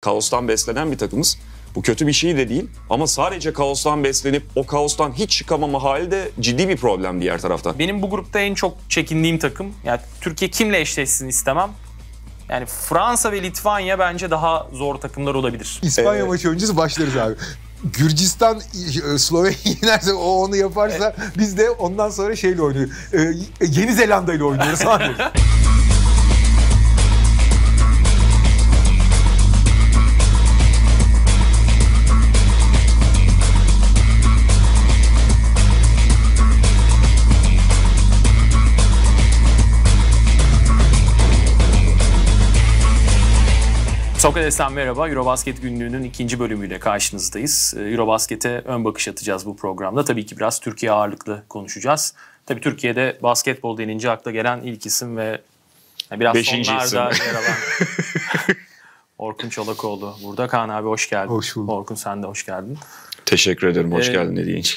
kaostan beslenen bir takımız. Bu kötü bir şey de değil ama sadece kaostan beslenip o kaostan hiç çıkamama hali de ciddi bir problem diğer taraftan. Benim bu grupta en çok çekindiğim takım, yani Türkiye kimle eşleşsin istemem. Yani Fransa ve Litvanya bence daha zor takımlar olabilir. İspanya evet. maçı öncesi başlarız abi. Gürcistan e, Slovenya yenerse o onu yaparsa biz de ondan sonra şeyle oynuyoruz. E, Yeni Zelanda ile oynuyoruz abi. Sokrates'ten merhaba. Eurobasket günlüğünün ikinci bölümüyle karşınızdayız. Ee, Eurobasket'e ön bakış atacağız bu programda. Tabii ki biraz Türkiye ağırlıklı konuşacağız. Tabii Türkiye'de basketbol denince akla gelen ilk isim ve biraz Beşinci sonlarda isim. yer alan Orkun Çolakoğlu burada. Kaan abi hoş geldin. Hoş bulduk. Orkun sen de hoş geldin. Teşekkür ederim. Hoş ee, geldin ne diyeyim.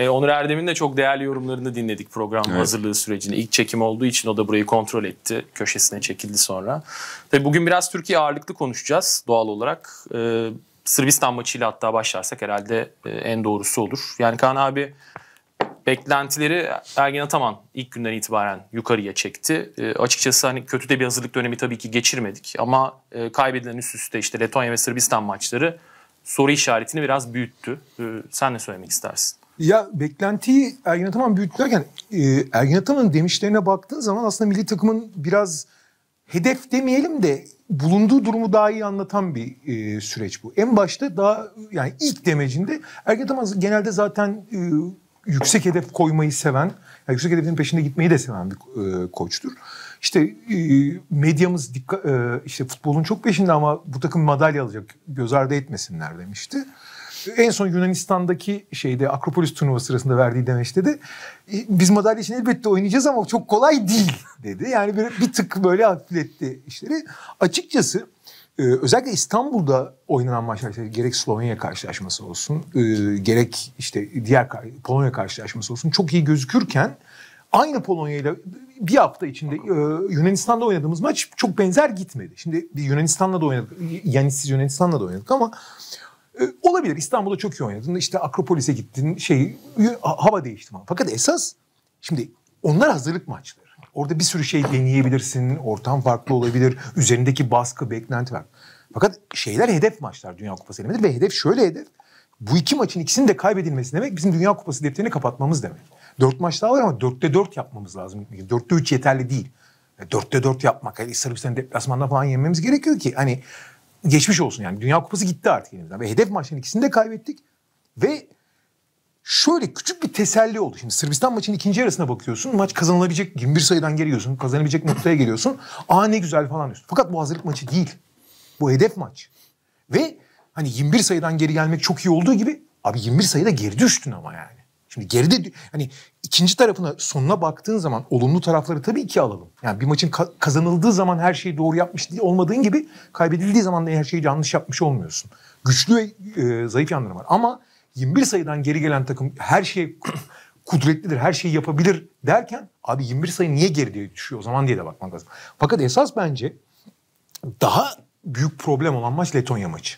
E, Onur Erdem'in de çok değerli yorumlarını dinledik program evet. hazırlığı sürecinde. İlk çekim olduğu için o da burayı kontrol etti. Köşesine çekildi sonra. Tabii bugün biraz Türkiye ağırlıklı konuşacağız doğal olarak. E, Sırbistan maçıyla hatta başlarsak herhalde e, en doğrusu olur. Yani Kaan abi beklentileri Ergen Ataman ilk günden itibaren yukarıya çekti. E, açıkçası hani kötü de bir hazırlık dönemi tabii ki geçirmedik ama e, kaybedilen üst üste işte Letonya ve Sırbistan maçları soru işaretini biraz büyüttü. E, sen ne söylemek istersin? Ya beklentiyi Ergin Ataman büyütürken e, Ergin Ataman'ın demişlerine baktığın zaman aslında milli takımın biraz hedef demeyelim de bulunduğu durumu daha iyi anlatan bir e, süreç bu. En başta daha yani ilk demecinde Ergin Ataman genelde zaten e, yüksek hedef koymayı seven, yani yüksek hedefin peşinde gitmeyi de seven bir e, koçtur. İşte e, medyamız dikkat, e, işte futbolun çok peşinde ama bu takım madalya alacak göz ardı etmesinler demişti en son Yunanistan'daki şeyde Akropolis turnuva sırasında verdiği demeçte dedi. E, biz madalya için elbette oynayacağız ama çok kolay değil dedi. Yani bir, bir tık böyle hafifletti işleri. Açıkçası e, özellikle İstanbul'da oynanan maçlar işte gerek Slovenya karşılaşması olsun e, gerek işte diğer Polonya karşılaşması olsun çok iyi gözükürken aynı Polonya ile bir hafta içinde Yunanistan'da oynadığımız maç çok benzer gitmedi. Şimdi Yunanistan'la da oynadık. Yani siz Yunanistan'la da oynadık ama ee, olabilir. İstanbul'da çok iyi oynadın. İşte Akropolis'e gittin. Şey hava değişti falan. Fakat esas şimdi onlar hazırlık maçları. Orada bir sürü şey deneyebilirsin. Ortam farklı olabilir. Üzerindeki baskı, beklenti var. Fakat şeyler hedef maçlar Dünya Kupası elemeleri ve hedef şöyle hedef. Bu iki maçın ikisinin de kaybedilmesi demek bizim Dünya Kupası defterini kapatmamız demek. Dört maç daha var ama dörtte dört yapmamız lazım. Dörtte üç yeterli değil. Dörtte dört yapmak, yani Sırbistan deplasmanda falan yenmemiz gerekiyor ki. Hani geçmiş olsun yani. Dünya Kupası gitti artık elimizden. Ve hedef maçların ikisini de kaybettik. Ve şöyle küçük bir teselli oldu. Şimdi Sırbistan maçının ikinci yarısına bakıyorsun. Maç kazanılabilecek 21 sayıdan geliyorsun. Kazanabilecek noktaya geliyorsun. Aa ne güzel falan diyorsun. Fakat bu hazırlık maçı değil. Bu hedef maç. Ve hani 21 sayıdan geri gelmek çok iyi olduğu gibi abi 21 sayıda geri düştün ama yani. Şimdi geride hani ikinci tarafına sonuna baktığın zaman olumlu tarafları tabii ki alalım. Yani bir maçın kazanıldığı zaman her şeyi doğru yapmış olmadığın gibi kaybedildiği zaman da her şeyi yanlış yapmış olmuyorsun. Güçlü ve e, zayıf yanları var ama 21 sayıdan geri gelen takım her şey kudretlidir, her şeyi yapabilir derken abi 21 sayı niye geri diye düşüyor o zaman diye de bakmak lazım. Fakat esas bence daha büyük problem olan maç Letonya maçı.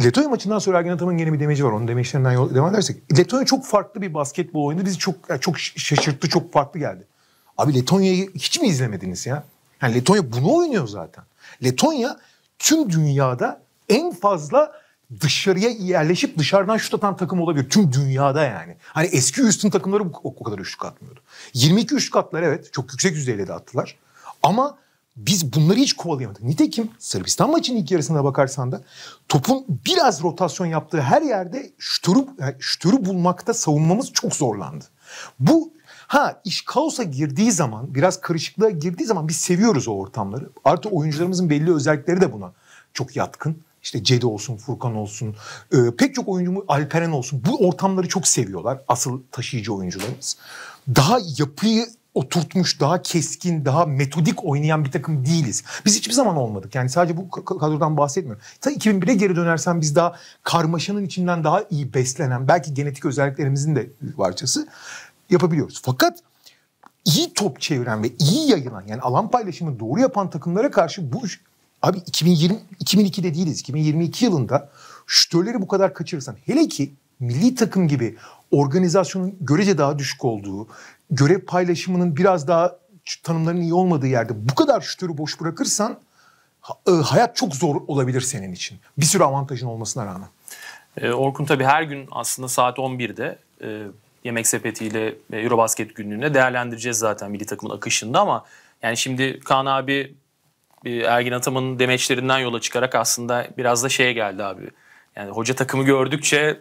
Letonya maçından sonra Ergen Ataman'ın yeni bir demeci var. Onun demeçlerinden yol, devam edersek. Letonya çok farklı bir basketbol oyunu. Bizi çok yani çok şaşırttı, çok farklı geldi. Abi Letonya'yı hiç mi izlemediniz ya? Yani Letonya bunu oynuyor zaten. Letonya tüm dünyada en fazla dışarıya yerleşip dışarıdan şut atan takım olabilir. Tüm dünyada yani. Hani eski üstün takımları bu o kadar üçlük atmıyordu. 22 üçlük attılar evet. Çok yüksek yüzdeyle de attılar. Ama biz bunları hiç kovalayamadık. Nitekim Sırbistan maçının ilk yarısına bakarsan da topun biraz rotasyon yaptığı her yerde şütürü, yani şütürü bulmakta savunmamız çok zorlandı. Bu ha iş kaosa girdiği zaman biraz karışıklığa girdiği zaman biz seviyoruz o ortamları. Artı oyuncularımızın belli özellikleri de buna çok yatkın. İşte Cedi olsun, Furkan olsun, e, pek çok oyuncu Alperen olsun. Bu ortamları çok seviyorlar asıl taşıyıcı oyuncularımız. Daha yapıyı oturtmuş, daha keskin, daha metodik oynayan bir takım değiliz. Biz hiçbir zaman olmadık. Yani sadece bu kadrodan bahsetmiyorum. Ta 2001'e geri dönersen biz daha karmaşanın içinden daha iyi beslenen, belki genetik özelliklerimizin de parçası yapabiliyoruz. Fakat iyi top çeviren ve iyi yayılan yani alan paylaşımı doğru yapan takımlara karşı bu iş... Abi 2020, 2002'de değiliz. 2022 yılında şütörleri bu kadar kaçırırsan hele ki milli takım gibi organizasyonun görece daha düşük olduğu, görev paylaşımının biraz daha tanımların iyi olmadığı yerde bu kadar şütörü boş bırakırsan e, hayat çok zor olabilir senin için. Bir sürü avantajın olmasına rağmen. E, Orkun tabii her gün aslında saat 11'de e, Yemek sepetiyle Eurobasket günlüğünde değerlendireceğiz zaten milli takımın akışında ama yani şimdi Kaan abi Ergin Ataman'ın demeçlerinden yola çıkarak aslında biraz da şeye geldi abi. Yani hoca takımı gördükçe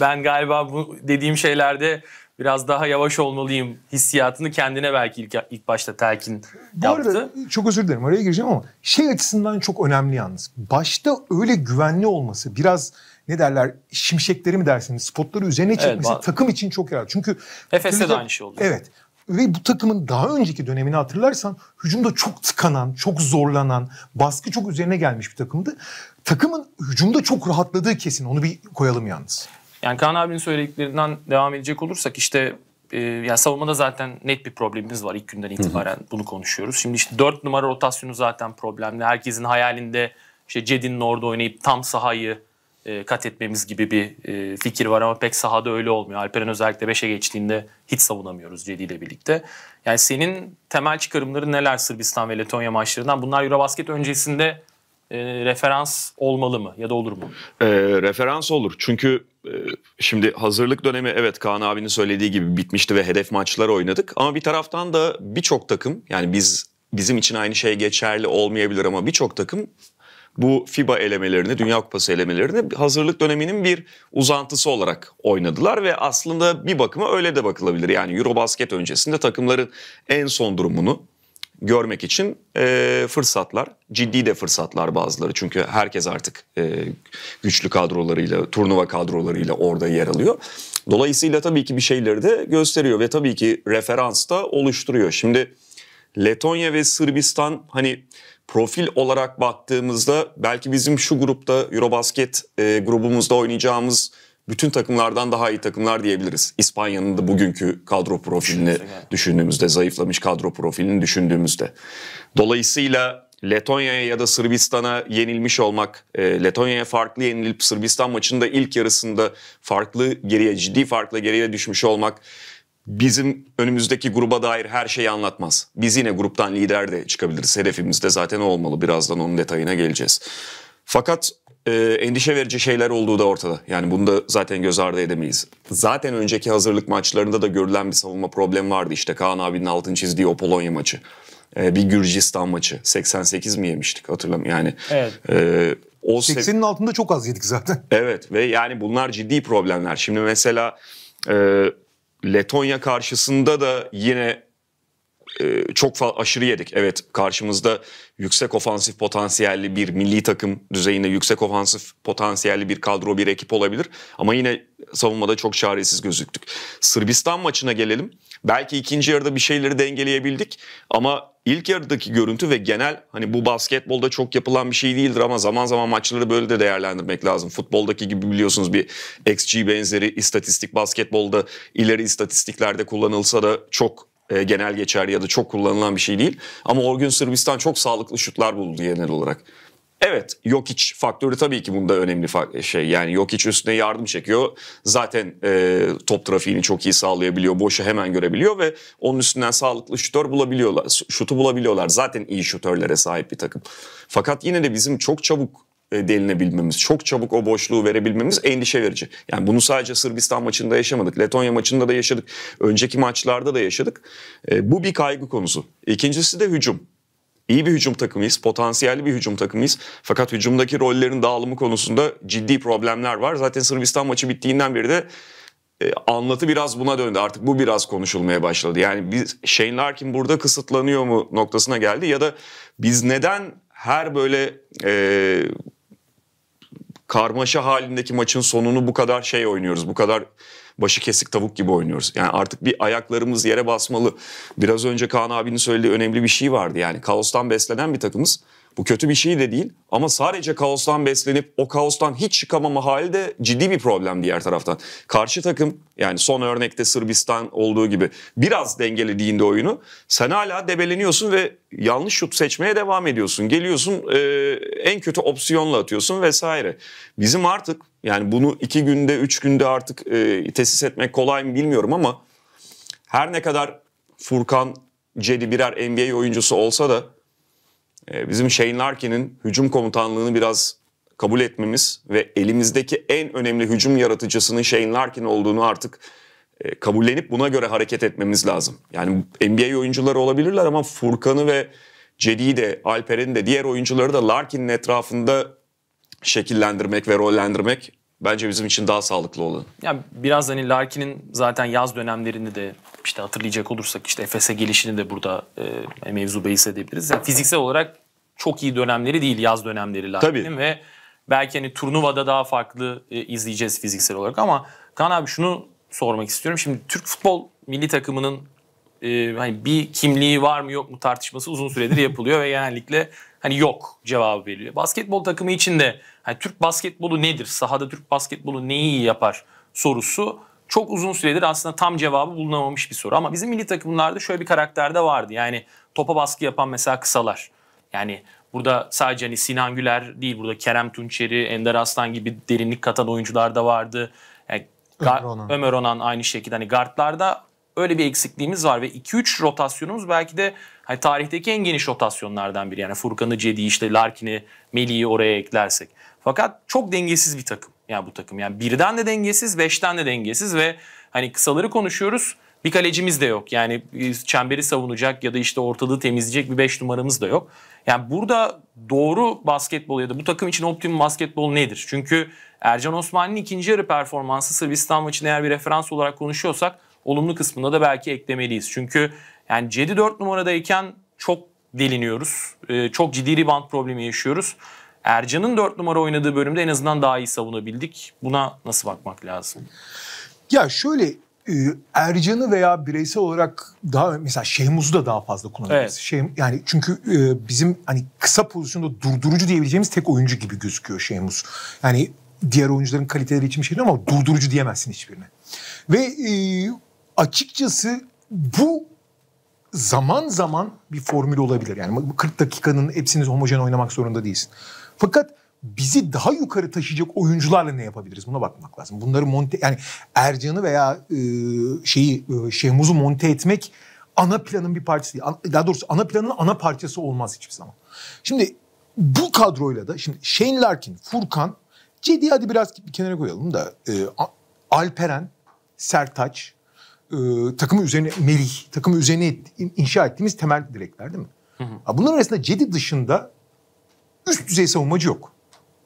ben galiba bu dediğim şeylerde biraz daha yavaş olmalıyım hissiyatını kendine belki ilk, ilk başta telkin Bu yaptı. Arada, çok özür dilerim araya gireceğim ama şey açısından çok önemli yalnız. Başta öyle güvenli olması biraz ne derler şimşekleri mi dersiniz spotları üzerine çekmesi evet, takım için çok yararlı. Çünkü Efes'te de aynı şey oldu. Evet ve bu takımın daha önceki dönemini hatırlarsan hücumda çok tıkanan, çok zorlanan, baskı çok üzerine gelmiş bir takımdı. Takımın hücumda çok rahatladığı kesin. Onu bir koyalım yalnız. Yani Kaan abinin söylediklerinden devam edecek olursak işte e, yani savunmada zaten net bir problemimiz var ilk günden itibaren Hı-hı. bunu konuşuyoruz. Şimdi işte 4 numara rotasyonu zaten problemli. Herkesin hayalinde işte Cedin'in orada oynayıp tam sahayı e, kat etmemiz gibi bir e, fikir var ama pek sahada öyle olmuyor. Alperen özellikle 5'e geçtiğinde hiç savunamıyoruz Cedi ile birlikte. Yani senin temel çıkarımları neler Sırbistan ve Letonya maçlarından? Bunlar Eurobasket öncesinde ee, referans olmalı mı ya da olur mu? E, referans olur çünkü e, şimdi hazırlık dönemi evet Kaan abinin söylediği gibi bitmişti ve hedef maçlar oynadık. Ama bir taraftan da birçok takım yani biz bizim için aynı şey geçerli olmayabilir ama birçok takım bu FIBA elemelerini, Dünya Kupası elemelerini hazırlık döneminin bir uzantısı olarak oynadılar ve aslında bir bakıma öyle de bakılabilir. Yani Eurobasket öncesinde takımların en son durumunu görmek için e, fırsatlar, ciddi de fırsatlar bazıları. Çünkü herkes artık e, güçlü kadrolarıyla, turnuva kadrolarıyla orada yer alıyor. Dolayısıyla tabii ki bir şeyleri de gösteriyor ve tabii ki referans da oluşturuyor. Şimdi Letonya ve Sırbistan hani profil olarak baktığımızda belki bizim şu grupta Eurobasket e, grubumuzda oynayacağımız bütün takımlardan daha iyi takımlar diyebiliriz. İspanya'nın da bugünkü kadro profilini düşündüğümüzde, zayıflamış kadro profilini düşündüğümüzde. Dolayısıyla Letonya'ya ya da Sırbistan'a yenilmiş olmak, e, Letonya'ya farklı yenilip Sırbistan maçında ilk yarısında farklı geriye, ciddi farklı geriye düşmüş olmak bizim önümüzdeki gruba dair her şeyi anlatmaz. Biz yine gruptan lider de çıkabiliriz. Hedefimiz de zaten o olmalı. Birazdan onun detayına geleceğiz. Fakat e, endişe verici şeyler olduğu da ortada. Yani bunu da zaten göz ardı edemeyiz. Zaten önceki hazırlık maçlarında da görülen bir savunma problemi vardı. İşte Kaan abinin altın çizdiği o Polonya maçı. E, bir Gürcistan maçı. 88 mi yemiştik hatırlamıyorum. Yani evet. e, o 80'in altında çok az yedik zaten. Evet ve yani bunlar ciddi problemler. Şimdi mesela e, Letonya karşısında da yine e, çok aşırı yedik. Evet karşımızda yüksek ofansif potansiyelli bir milli takım düzeyinde yüksek ofansif potansiyelli bir kadro bir ekip olabilir. Ama yine savunmada çok çaresiz gözüktük. Sırbistan maçına gelelim. Belki ikinci yarıda bir şeyleri dengeleyebildik ama ilk yarıdaki görüntü ve genel hani bu basketbolda çok yapılan bir şey değildir ama zaman zaman maçları böyle de değerlendirmek lazım. Futboldaki gibi biliyorsunuz bir XG benzeri istatistik basketbolda ileri istatistiklerde kullanılsa da çok e, genel geçer ya da çok kullanılan bir şey değil. Ama o gün Sırbistan çok sağlıklı şutlar buldu genel olarak. Evet Jokic faktörü tabii ki bunda önemli şey. Yani Jokic üstüne yardım çekiyor. Zaten e, top trafiğini çok iyi sağlayabiliyor. Boşu hemen görebiliyor ve onun üstünden sağlıklı şutör bulabiliyorlar. Şutu bulabiliyorlar. Zaten iyi şutörlere sahip bir takım. Fakat yine de bizim çok çabuk e, delinebilmemiz, çok çabuk o boşluğu verebilmemiz endişe verici. Yani bunu sadece Sırbistan maçında yaşamadık, Letonya maçında da yaşadık, önceki maçlarda da yaşadık. E, bu bir kaygı konusu. İkincisi de hücum. İyi bir hücum takımıyız, potansiyelli bir hücum takımıyız. Fakat hücumdaki rollerin dağılımı konusunda ciddi problemler var. Zaten Sırbistan maçı bittiğinden beri de e, anlatı biraz buna döndü. Artık bu biraz konuşulmaya başladı. Yani biz Shane Larkin burada kısıtlanıyor mu noktasına geldi ya da biz neden her böyle e, karmaşa halindeki maçın sonunu bu kadar şey oynuyoruz. Bu kadar başı kesik tavuk gibi oynuyoruz. Yani artık bir ayaklarımız yere basmalı. Biraz önce Kaan abinin söylediği önemli bir şey vardı. Yani kaostan beslenen bir takımız. Bu kötü bir şey de değil ama sadece kaostan beslenip o kaostan hiç çıkamama hali de ciddi bir problem diğer taraftan. Karşı takım yani son örnekte Sırbistan olduğu gibi biraz dengelediğinde oyunu sen hala debeleniyorsun ve yanlış şut seçmeye devam ediyorsun. Geliyorsun e, en kötü opsiyonla atıyorsun vesaire. Bizim artık yani bunu iki günde üç günde artık e, tesis etmek kolay mı bilmiyorum ama her ne kadar Furkan Cedi birer NBA oyuncusu olsa da ee, bizim Shane Larkin'in hücum komutanlığını biraz kabul etmemiz ve elimizdeki en önemli hücum yaratıcısının Shane Larkin olduğunu artık e, kabullenip buna göre hareket etmemiz lazım. Yani NBA oyuncuları olabilirler ama Furkan'ı ve Cedi'yi de Alper'in de diğer oyuncuları da Larkin'in etrafında şekillendirmek ve rollendirmek bence bizim için daha sağlıklı olan. Ya biraz hani Larkin'in zaten yaz dönemlerinde de işte hatırlayacak olursak işte Efes'e gelişini de burada e, mevzu bahis edebiliriz. Yani fiziksel olarak çok iyi dönemleri değil yaz dönemleri Latin'in ve belki hani turnuvada daha farklı e, izleyeceğiz fiziksel olarak ama Kaan abi şunu sormak istiyorum. Şimdi Türk futbol milli takımının e, hani bir kimliği var mı yok mu tartışması uzun süredir yapılıyor ve genellikle hani yok cevabı veriliyor. Basketbol takımı için de hani Türk basketbolu nedir? Sahada Türk basketbolu neyi yapar sorusu çok uzun süredir aslında tam cevabı bulunamamış bir soru. Ama bizim milli takımlarda şöyle bir karakter de vardı. Yani topa baskı yapan mesela kısalar. Yani burada sadece hani Sinan Güler değil burada Kerem Tunçeri, Ender Aslan gibi derinlik katan oyuncular da vardı. Yani Ömer Onan. Ömer Onan aynı şekilde hani guardlarda öyle bir eksikliğimiz var ve 2-3 rotasyonumuz belki de hani tarihteki en geniş rotasyonlardan biri. Yani Furkan'ı, Cedi'yi, işte Larkin'i, Meli'yi oraya eklersek. Fakat çok dengesiz bir takım yani bu takım. Yani birden de dengesiz, beşten de dengesiz ve hani kısaları konuşuyoruz. Bir kalecimiz de yok. Yani çemberi savunacak ya da işte ortalığı temizleyecek bir beş numaramız da yok. Yani burada doğru basketbol ya da bu takım için optimum basketbol nedir? Çünkü Ercan Osman'ın ikinci yarı performansı Sırbistan maçını eğer bir referans olarak konuşuyorsak olumlu kısmında da belki eklemeliyiz. Çünkü yani Cedi 4 numaradayken çok deliniyoruz. Ee, çok ciddi rebound problemi yaşıyoruz. Ercan'ın 4 numara oynadığı bölümde en azından daha iyi savunabildik. Buna nasıl bakmak lazım? Ya şöyle e, Ercan'ı veya bireysel olarak daha mesela Şehmuz'u da daha fazla kullanabiliriz. Evet. Şey, yani çünkü e, bizim hani kısa pozisyonda durdurucu diyebileceğimiz tek oyuncu gibi gözüküyor Şehmuz. Yani diğer oyuncuların kaliteleri için bir şey değil ama durdurucu diyemezsin hiçbirine. Ve e, açıkçası bu zaman zaman bir formül olabilir. Yani 40 dakikanın hepsini homojen oynamak zorunda değilsin. Fakat bizi daha yukarı taşıyacak oyuncularla ne yapabiliriz? Buna bakmak lazım. Bunları monte yani Ercan'ı veya e, şeyi e, Şehmuz'u monte etmek ana planın bir parçası değil. Daha doğrusu ana planın ana parçası olmaz hiçbir zaman. Şimdi bu kadroyla da şimdi Shane Larkin, Furkan, Cedi hadi biraz bir kenara koyalım da e, Alperen, Sertaç, e, takımı üzerine Melih, takımı üzerine inşa ettiğimiz temel direkler değil mi? Hı hı. Bunların arasında Cedi dışında Üst düzey savunmacı yok.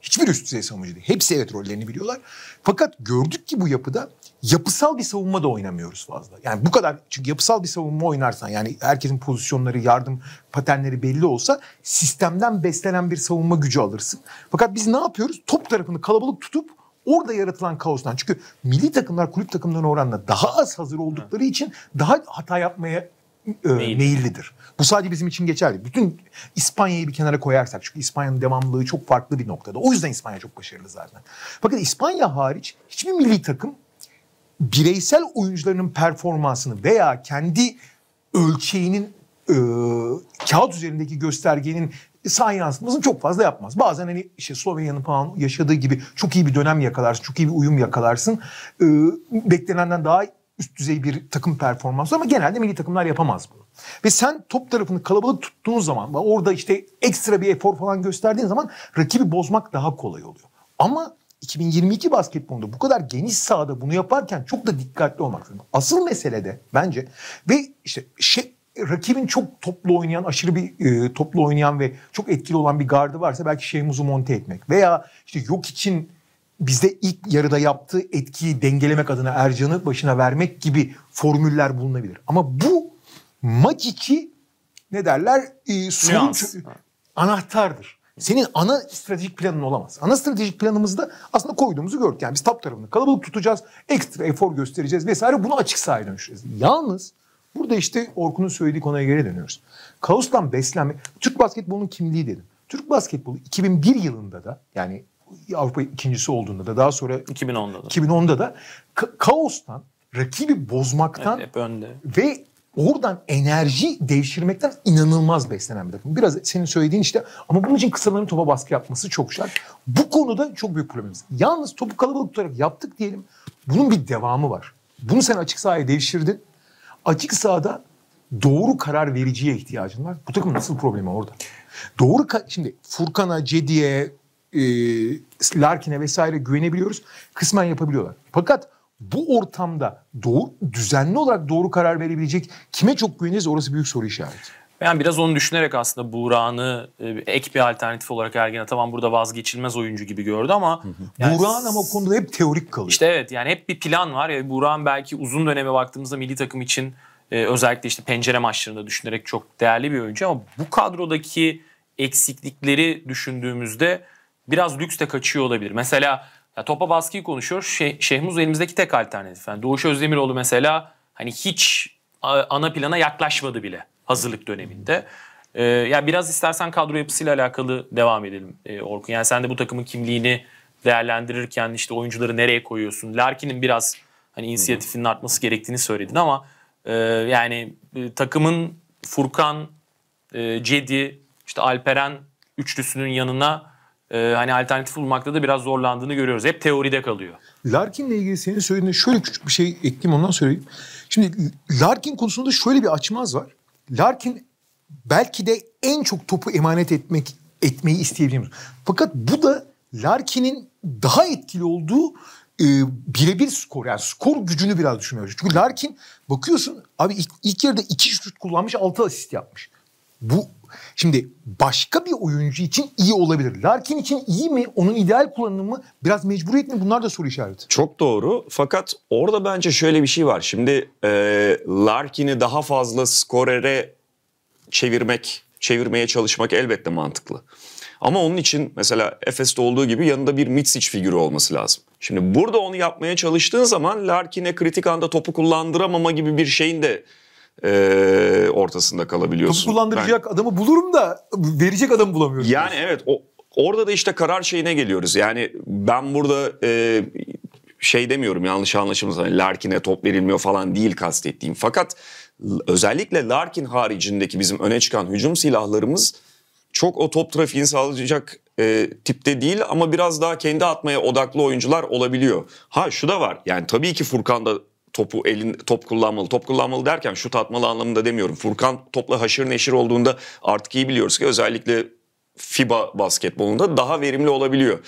Hiçbir üst düzey savunmacı değil. Hepsi evet rollerini biliyorlar. Fakat gördük ki bu yapıda yapısal bir savunma da oynamıyoruz fazla. Yani bu kadar çünkü yapısal bir savunma oynarsan yani herkesin pozisyonları, yardım patenleri belli olsa sistemden beslenen bir savunma gücü alırsın. Fakat biz ne yapıyoruz? Top tarafını kalabalık tutup orada yaratılan kaostan. Çünkü milli takımlar kulüp takımlarına oranla daha az hazır oldukları için daha hata yapmaya e, ee, meyillidir. Bu sadece bizim için geçerli. Bütün İspanya'yı bir kenara koyarsak çünkü İspanya'nın devamlılığı çok farklı bir noktada. O yüzden İspanya çok başarılı zaten. Fakat İspanya hariç hiçbir milli takım bireysel oyuncularının performansını veya kendi ölçeğinin e, kağıt üzerindeki göstergenin sahaya yansıtmasını çok fazla yapmaz. Bazen hani işte Slovenya'nın falan yaşadığı gibi çok iyi bir dönem yakalarsın, çok iyi bir uyum yakalarsın. E, beklenenden daha üst düzey bir takım performansı ama genelde milli takımlar yapamaz bunu. Ve sen top tarafını kalabalık tuttuğun zaman orada işte ekstra bir efor falan gösterdiğin zaman rakibi bozmak daha kolay oluyor. Ama 2022 basketbolunda bu kadar geniş sahada bunu yaparken çok da dikkatli olmak lazım. Asıl mesele de bence ve işte şey, rakibin çok toplu oynayan, aşırı bir e, toplu oynayan ve çok etkili olan bir gardı varsa belki Şeymuz'u monte etmek veya işte yok için bizde ilk yarıda yaptığı etkiyi dengelemek adına Ercan'ı başına vermek gibi formüller bulunabilir. Ama bu maç içi ne derler e, sorun anahtardır. Senin ana stratejik planın olamaz. Ana stratejik planımızda aslında koyduğumuzu gördük. Yani biz tap tarafını kalabalık tutacağız, ekstra efor göstereceğiz vesaire bunu açık sahaya dönüşeceğiz. Yalnız burada işte Orkun'un söylediği konuya geri dönüyoruz. Kaostan beslenme, Türk basketbolunun kimliği dedim. Türk basketbolu 2001 yılında da yani Avrupa ikincisi olduğunda da daha sonra 2010'da da, 2010'da da ka- kaostan rakibi bozmaktan evet, hep önde. ve oradan enerji devşirmekten inanılmaz beslenen bir takım. Biraz senin söylediğin işte ama bunun için kısaların topa baskı yapması çok şart. Bu konuda çok büyük problemimiz. Yalnız topu kalabalık tutarak yaptık diyelim. Bunun bir devamı var. Bunu sen açık sahaya devşirdin. Açık sahada doğru karar vericiye ihtiyacın var. Bu takım nasıl problemi orada? Doğru şimdi Furkan'a, Cedi'ye, e, Larkin'e vesaire güvenebiliyoruz. Kısmen yapabiliyorlar. Fakat bu ortamda doğru, düzenli olarak doğru karar verebilecek kime çok güveniriz orası büyük soru işareti. Yani biraz onu düşünerek aslında Buğra'nı e, ek bir alternatif olarak Ergen Ataman burada vazgeçilmez oyuncu gibi gördü ama... Hı Yani, Buğra'nın ama konuda hep teorik kalıyor. İşte evet yani hep bir plan var. ya Buğra'nın belki uzun döneme baktığımızda milli takım için e, özellikle işte pencere maçlarında düşünerek çok değerli bir oyuncu ama bu kadrodaki eksiklikleri düşündüğümüzde biraz lüks de kaçıyor olabilir. Mesela ya topa baskıyı konuşuyor. Şey, Şehmuz elimizdeki tek alternatif. Yani Doğuş Özdemiroğlu mesela hani hiç ana plana yaklaşmadı bile hazırlık döneminde. Ee, ya yani biraz istersen kadro yapısıyla alakalı devam edelim ee, Orkun. Yani sen de bu takımın kimliğini değerlendirirken işte oyuncuları nereye koyuyorsun? Larkin'in biraz hani inisiyatifinin artması gerektiğini söyledin ama e, yani e, takımın Furkan, e, Cedi, işte Alperen üçlüsünün yanına e, hani alternatif bulmakta da biraz zorlandığını görüyoruz. Hep teoride kalıyor. Larkin'le ilgili senin söylediğinde şöyle küçük bir şey ekleyeyim ondan söyleyeyim. Şimdi Larkin konusunda şöyle bir açmaz var. Larkin belki de en çok topu emanet etmek etmeyi isteyebiliriz. Fakat bu da Larkin'in daha etkili olduğu e, birebir skor yani skor gücünü biraz düşünüyoruz. Çünkü Larkin bakıyorsun abi ilk, ilk yarıda iki şut kullanmış altı asist yapmış bu Şimdi başka bir oyuncu için iyi olabilir. Larkin için iyi mi? Onun ideal kullanımı biraz mecburiyet mi? Bunlar da soru işareti. Çok doğru. Fakat orada bence şöyle bir şey var. Şimdi e, Larkin'i daha fazla skorere çevirmek, çevirmeye çalışmak elbette mantıklı. Ama onun için mesela Efes'te olduğu gibi yanında bir Mitsic figürü olması lazım. Şimdi burada onu yapmaya çalıştığın zaman Larkin'e kritik anda topu kullandıramama gibi bir şeyin de e, ortasında kalabiliyorsun. Topu kullandıracak ben, adamı bulurum da verecek adamı bulamıyorum. Yani evet o orada da işte karar şeyine geliyoruz. Yani ben burada e, şey demiyorum yanlış anlaşılmasın. Hani Larkin'e top verilmiyor falan değil kastettiğim. Fakat özellikle Larkin haricindeki bizim öne çıkan hücum silahlarımız çok o top trafiğini sağlayacak e, tipte değil ama biraz daha kendi atmaya odaklı oyuncular olabiliyor. Ha şu da var yani tabii ki Furkan da topu elin top kullanmalı. Top kullanmalı derken şut atmalı anlamında demiyorum. Furkan topla haşır neşir olduğunda artık iyi biliyoruz ki özellikle FIBA basketbolunda daha verimli olabiliyor.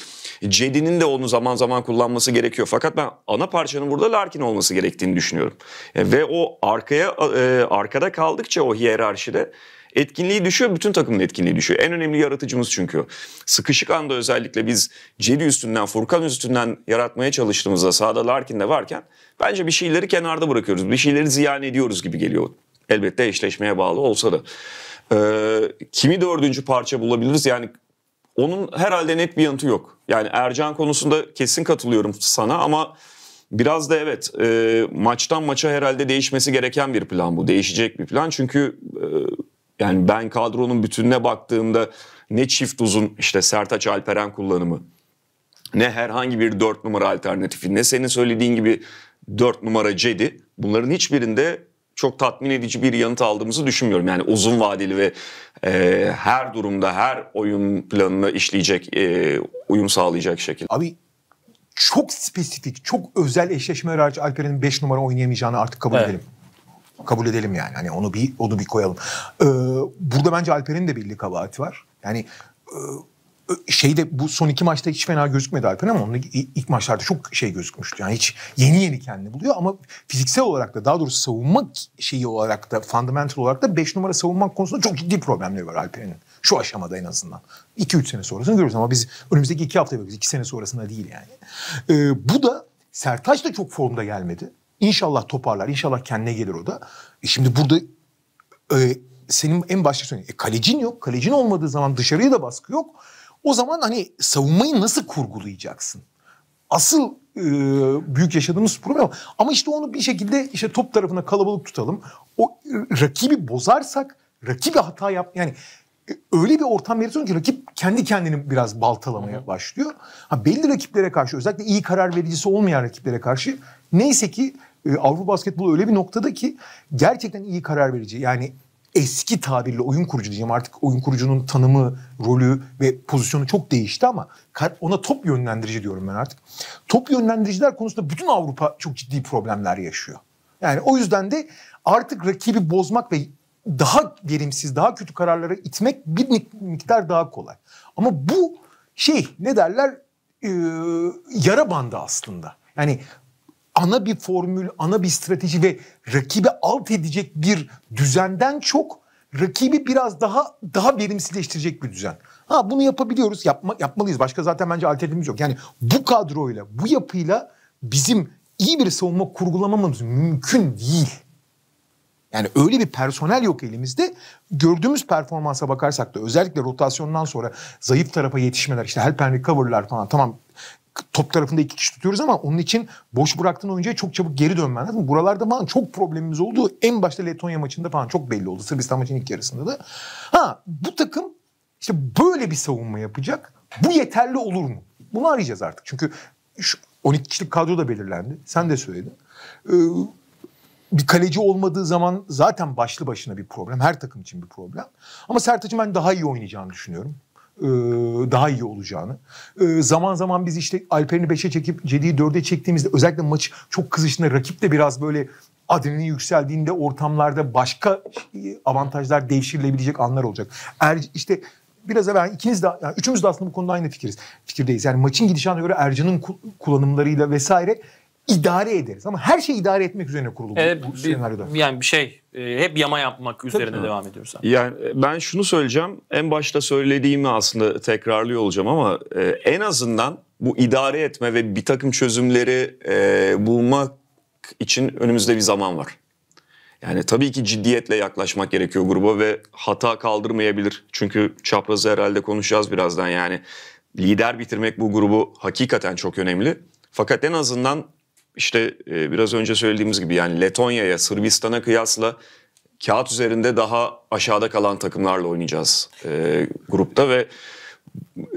Cedi'nin de onu zaman zaman kullanması gerekiyor. Fakat ben ana parçanın burada Larkin olması gerektiğini düşünüyorum. E, ve o arkaya e, arkada kaldıkça o hiyerarşide etkinliği düşüyor, bütün takımın etkinliği düşüyor. En önemli yaratıcımız çünkü. Sıkışık anda özellikle biz Cedi üstünden, Furkan üstünden yaratmaya çalıştığımızda sahada Larkin de varken bence bir şeyleri kenarda bırakıyoruz. Bir şeyleri ziyan ediyoruz gibi geliyor. Elbette eşleşmeye bağlı olsa da. Ee, kimi dördüncü parça bulabiliriz? Yani onun herhalde net bir yanıtı yok. Yani Ercan konusunda kesin katılıyorum sana ama biraz da evet e, maçtan maça herhalde değişmesi gereken bir plan bu. Değişecek bir plan çünkü e, yani ben kadronun bütününe baktığımda ne çift uzun işte Sertaç Alperen kullanımı ne herhangi bir 4 numara alternatifi ne senin söylediğin gibi 4 numara Cedi bunların hiçbirinde çok tatmin edici bir yanıt aldığımızı düşünmüyorum. Yani uzun vadeli ve e, her durumda her oyun planına işleyecek, e, uyum sağlayacak şekilde. Abi çok spesifik, çok özel eşleşmeler hariç Alperen'in 5 numara oynayamayacağını artık kabul evet. edelim kabul edelim yani. Hani onu bir onu bir koyalım. Ee, burada bence Alper'in de belli kabahati var. Yani e, e şeyde bu son iki maçta hiç fena gözükmedi Alper ama onun ilk maçlarda çok şey gözükmüştü. Yani hiç yeni yeni kendini buluyor ama fiziksel olarak da daha doğrusu savunma şeyi olarak da fundamental olarak da 5 numara savunmak konusunda çok ciddi problemleri var Alper'in. Şu aşamada en azından. 2-3 sene sonrasını görürüz ama biz önümüzdeki 2 hafta bakıyoruz. 2 sene sonrasında değil yani. Ee, bu da Sertaç da çok formda gelmedi. İnşallah toparlar. İnşallah kendine gelir o da. E şimdi burada e, senin en başta söylediğin e, kalecin yok. Kalecin olmadığı zaman dışarıya da baskı yok. O zaman hani savunmayı nasıl kurgulayacaksın? Asıl e, büyük yaşadığımız problem ama işte onu bir şekilde işte top tarafına kalabalık tutalım. O e, rakibi bozarsak rakibi hata yap yani e, öyle bir ortam yaratıyorsun ki rakip kendi kendini biraz baltalamaya başlıyor. Ha, belli rakiplere karşı özellikle iyi karar vericisi olmayan rakiplere karşı neyse ki ee, Avrupa basketbolu öyle bir noktada ki gerçekten iyi karar verici. Yani eski tabirle oyun kurucu diyeceğim artık oyun kurucunun tanımı, rolü ve pozisyonu çok değişti ama ona top yönlendirici diyorum ben artık. Top yönlendiriciler konusunda bütün Avrupa çok ciddi problemler yaşıyor. Yani o yüzden de artık rakibi bozmak ve daha verimsiz, daha kötü kararlara itmek bir miktar daha kolay. Ama bu şey ne derler e, yara bandı aslında. Yani ana bir formül, ana bir strateji ve rakibi alt edecek bir düzenden çok rakibi biraz daha daha verimsizleştirecek bir düzen. Ha bunu yapabiliyoruz, yapma, yapmalıyız. Başka zaten bence alternatifimiz yok. Yani bu kadroyla, bu yapıyla bizim iyi bir savunma kurgulamamamız mümkün değil. Yani öyle bir personel yok elimizde. Gördüğümüz performansa bakarsak da özellikle rotasyondan sonra zayıf tarafa yetişmeler işte help and recover'lar falan tamam top tarafında iki kişi tutuyoruz ama onun için boş bıraktığın oyuncuya çok çabuk geri dönmen lazım. Buralarda falan çok problemimiz oldu. En başta Letonya maçında falan çok belli oldu. Sırbistan maçının ilk yarısında da. Ha bu takım işte böyle bir savunma yapacak. Bu yeterli olur mu? Bunu arayacağız artık. Çünkü şu 12 kişilik kadro da belirlendi. Sen de söyledin. Ee, bir kaleci olmadığı zaman zaten başlı başına bir problem. Her takım için bir problem. Ama Sertac'ın ben daha iyi oynayacağını düşünüyorum. E, daha iyi olacağını. E, zaman zaman biz işte Alper'ini 5'e çekip Cedi'yi 4'e çektiğimizde özellikle maç çok kızışında rakip de biraz böyle adrenalin yükseldiğinde ortamlarda başka e, avantajlar devşirilebilecek anlar olacak. Er, işte biraz evvel ikiniz de yani üçümüz de aslında bu konuda aynı fikiriz. Fikirdeyiz. Yani maçın gidişatına göre Ercan'ın kullanımlarıyla vesaire idare ederiz. Ama her şeyi idare etmek üzerine kurulu ee, bu e, senaryoda. Yani bir şey e, hep yama yapmak üzerine devam ediyoruz. Yani e, ben şunu söyleyeceğim. En başta söylediğimi aslında tekrarlıyor olacağım ama e, en azından bu idare etme ve bir takım çözümleri e, bulmak için önümüzde bir zaman var. Yani tabii ki ciddiyetle yaklaşmak gerekiyor gruba ve hata kaldırmayabilir. Çünkü çaprazı herhalde konuşacağız birazdan yani. Lider bitirmek bu grubu hakikaten çok önemli. Fakat en azından işte e, biraz önce söylediğimiz gibi yani Letonya'ya, Sırbistan'a kıyasla kağıt üzerinde daha aşağıda kalan takımlarla oynayacağız e, grupta ve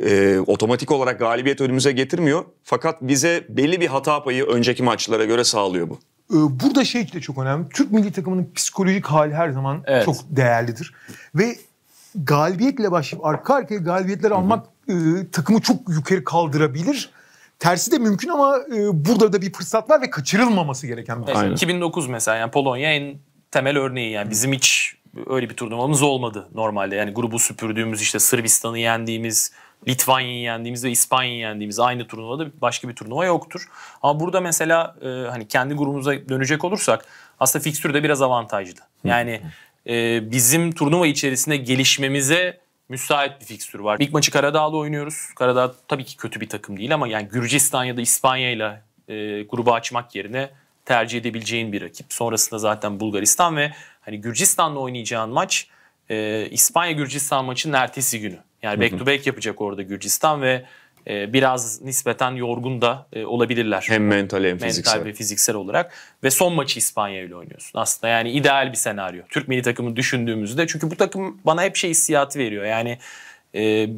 e, otomatik olarak galibiyet önümüze getirmiyor. Fakat bize belli bir hata payı önceki maçlara göre sağlıyor bu. Ee, burada şey de çok önemli. Türk milli takımının psikolojik hali her zaman evet. çok değerlidir. Ve galibiyetle başlayıp arka arkaya galibiyetler almak hı hı. E, takımı çok yukarı kaldırabilir. Tersi de mümkün ama e, burada da bir fırsat var ve kaçırılmaması gereken bir Evet, 2009 mesela yani Polonya en temel örneği yani bizim hiç öyle bir turnuvamız olmadı normalde. Yani grubu süpürdüğümüz işte Sırbistan'ı yendiğimiz, Litvanya'yı yendiğimiz ve İspanya'yı yendiğimiz aynı turnuvada başka bir turnuva yoktur. Ama burada mesela e, hani kendi grubumuza dönecek olursak aslında fikstür de biraz avantajlı. Yani e, bizim turnuva içerisinde gelişmemize müsait bir fikstür var. İlk maçı Karadağ'la oynuyoruz. Karadağ tabii ki kötü bir takım değil ama yani Gürcistan ya da İspanya ile e, grubu açmak yerine tercih edebileceğin bir rakip. Sonrasında zaten Bulgaristan ve hani Gürcistan'la oynayacağın maç e, İspanya Gürcistan maçının ertesi günü. Yani back to back yapacak orada Gürcistan ve e, biraz nispeten yorgun da e, olabilirler. Hem mental hem fiziksel. Mental ve fiziksel olarak. Ve son maçı İspanya ile oynuyorsun. Aslında yani ideal bir senaryo. Türk milli takımı düşündüğümüzde. Çünkü bu takım bana hep şey hissiyatı veriyor. Yani e,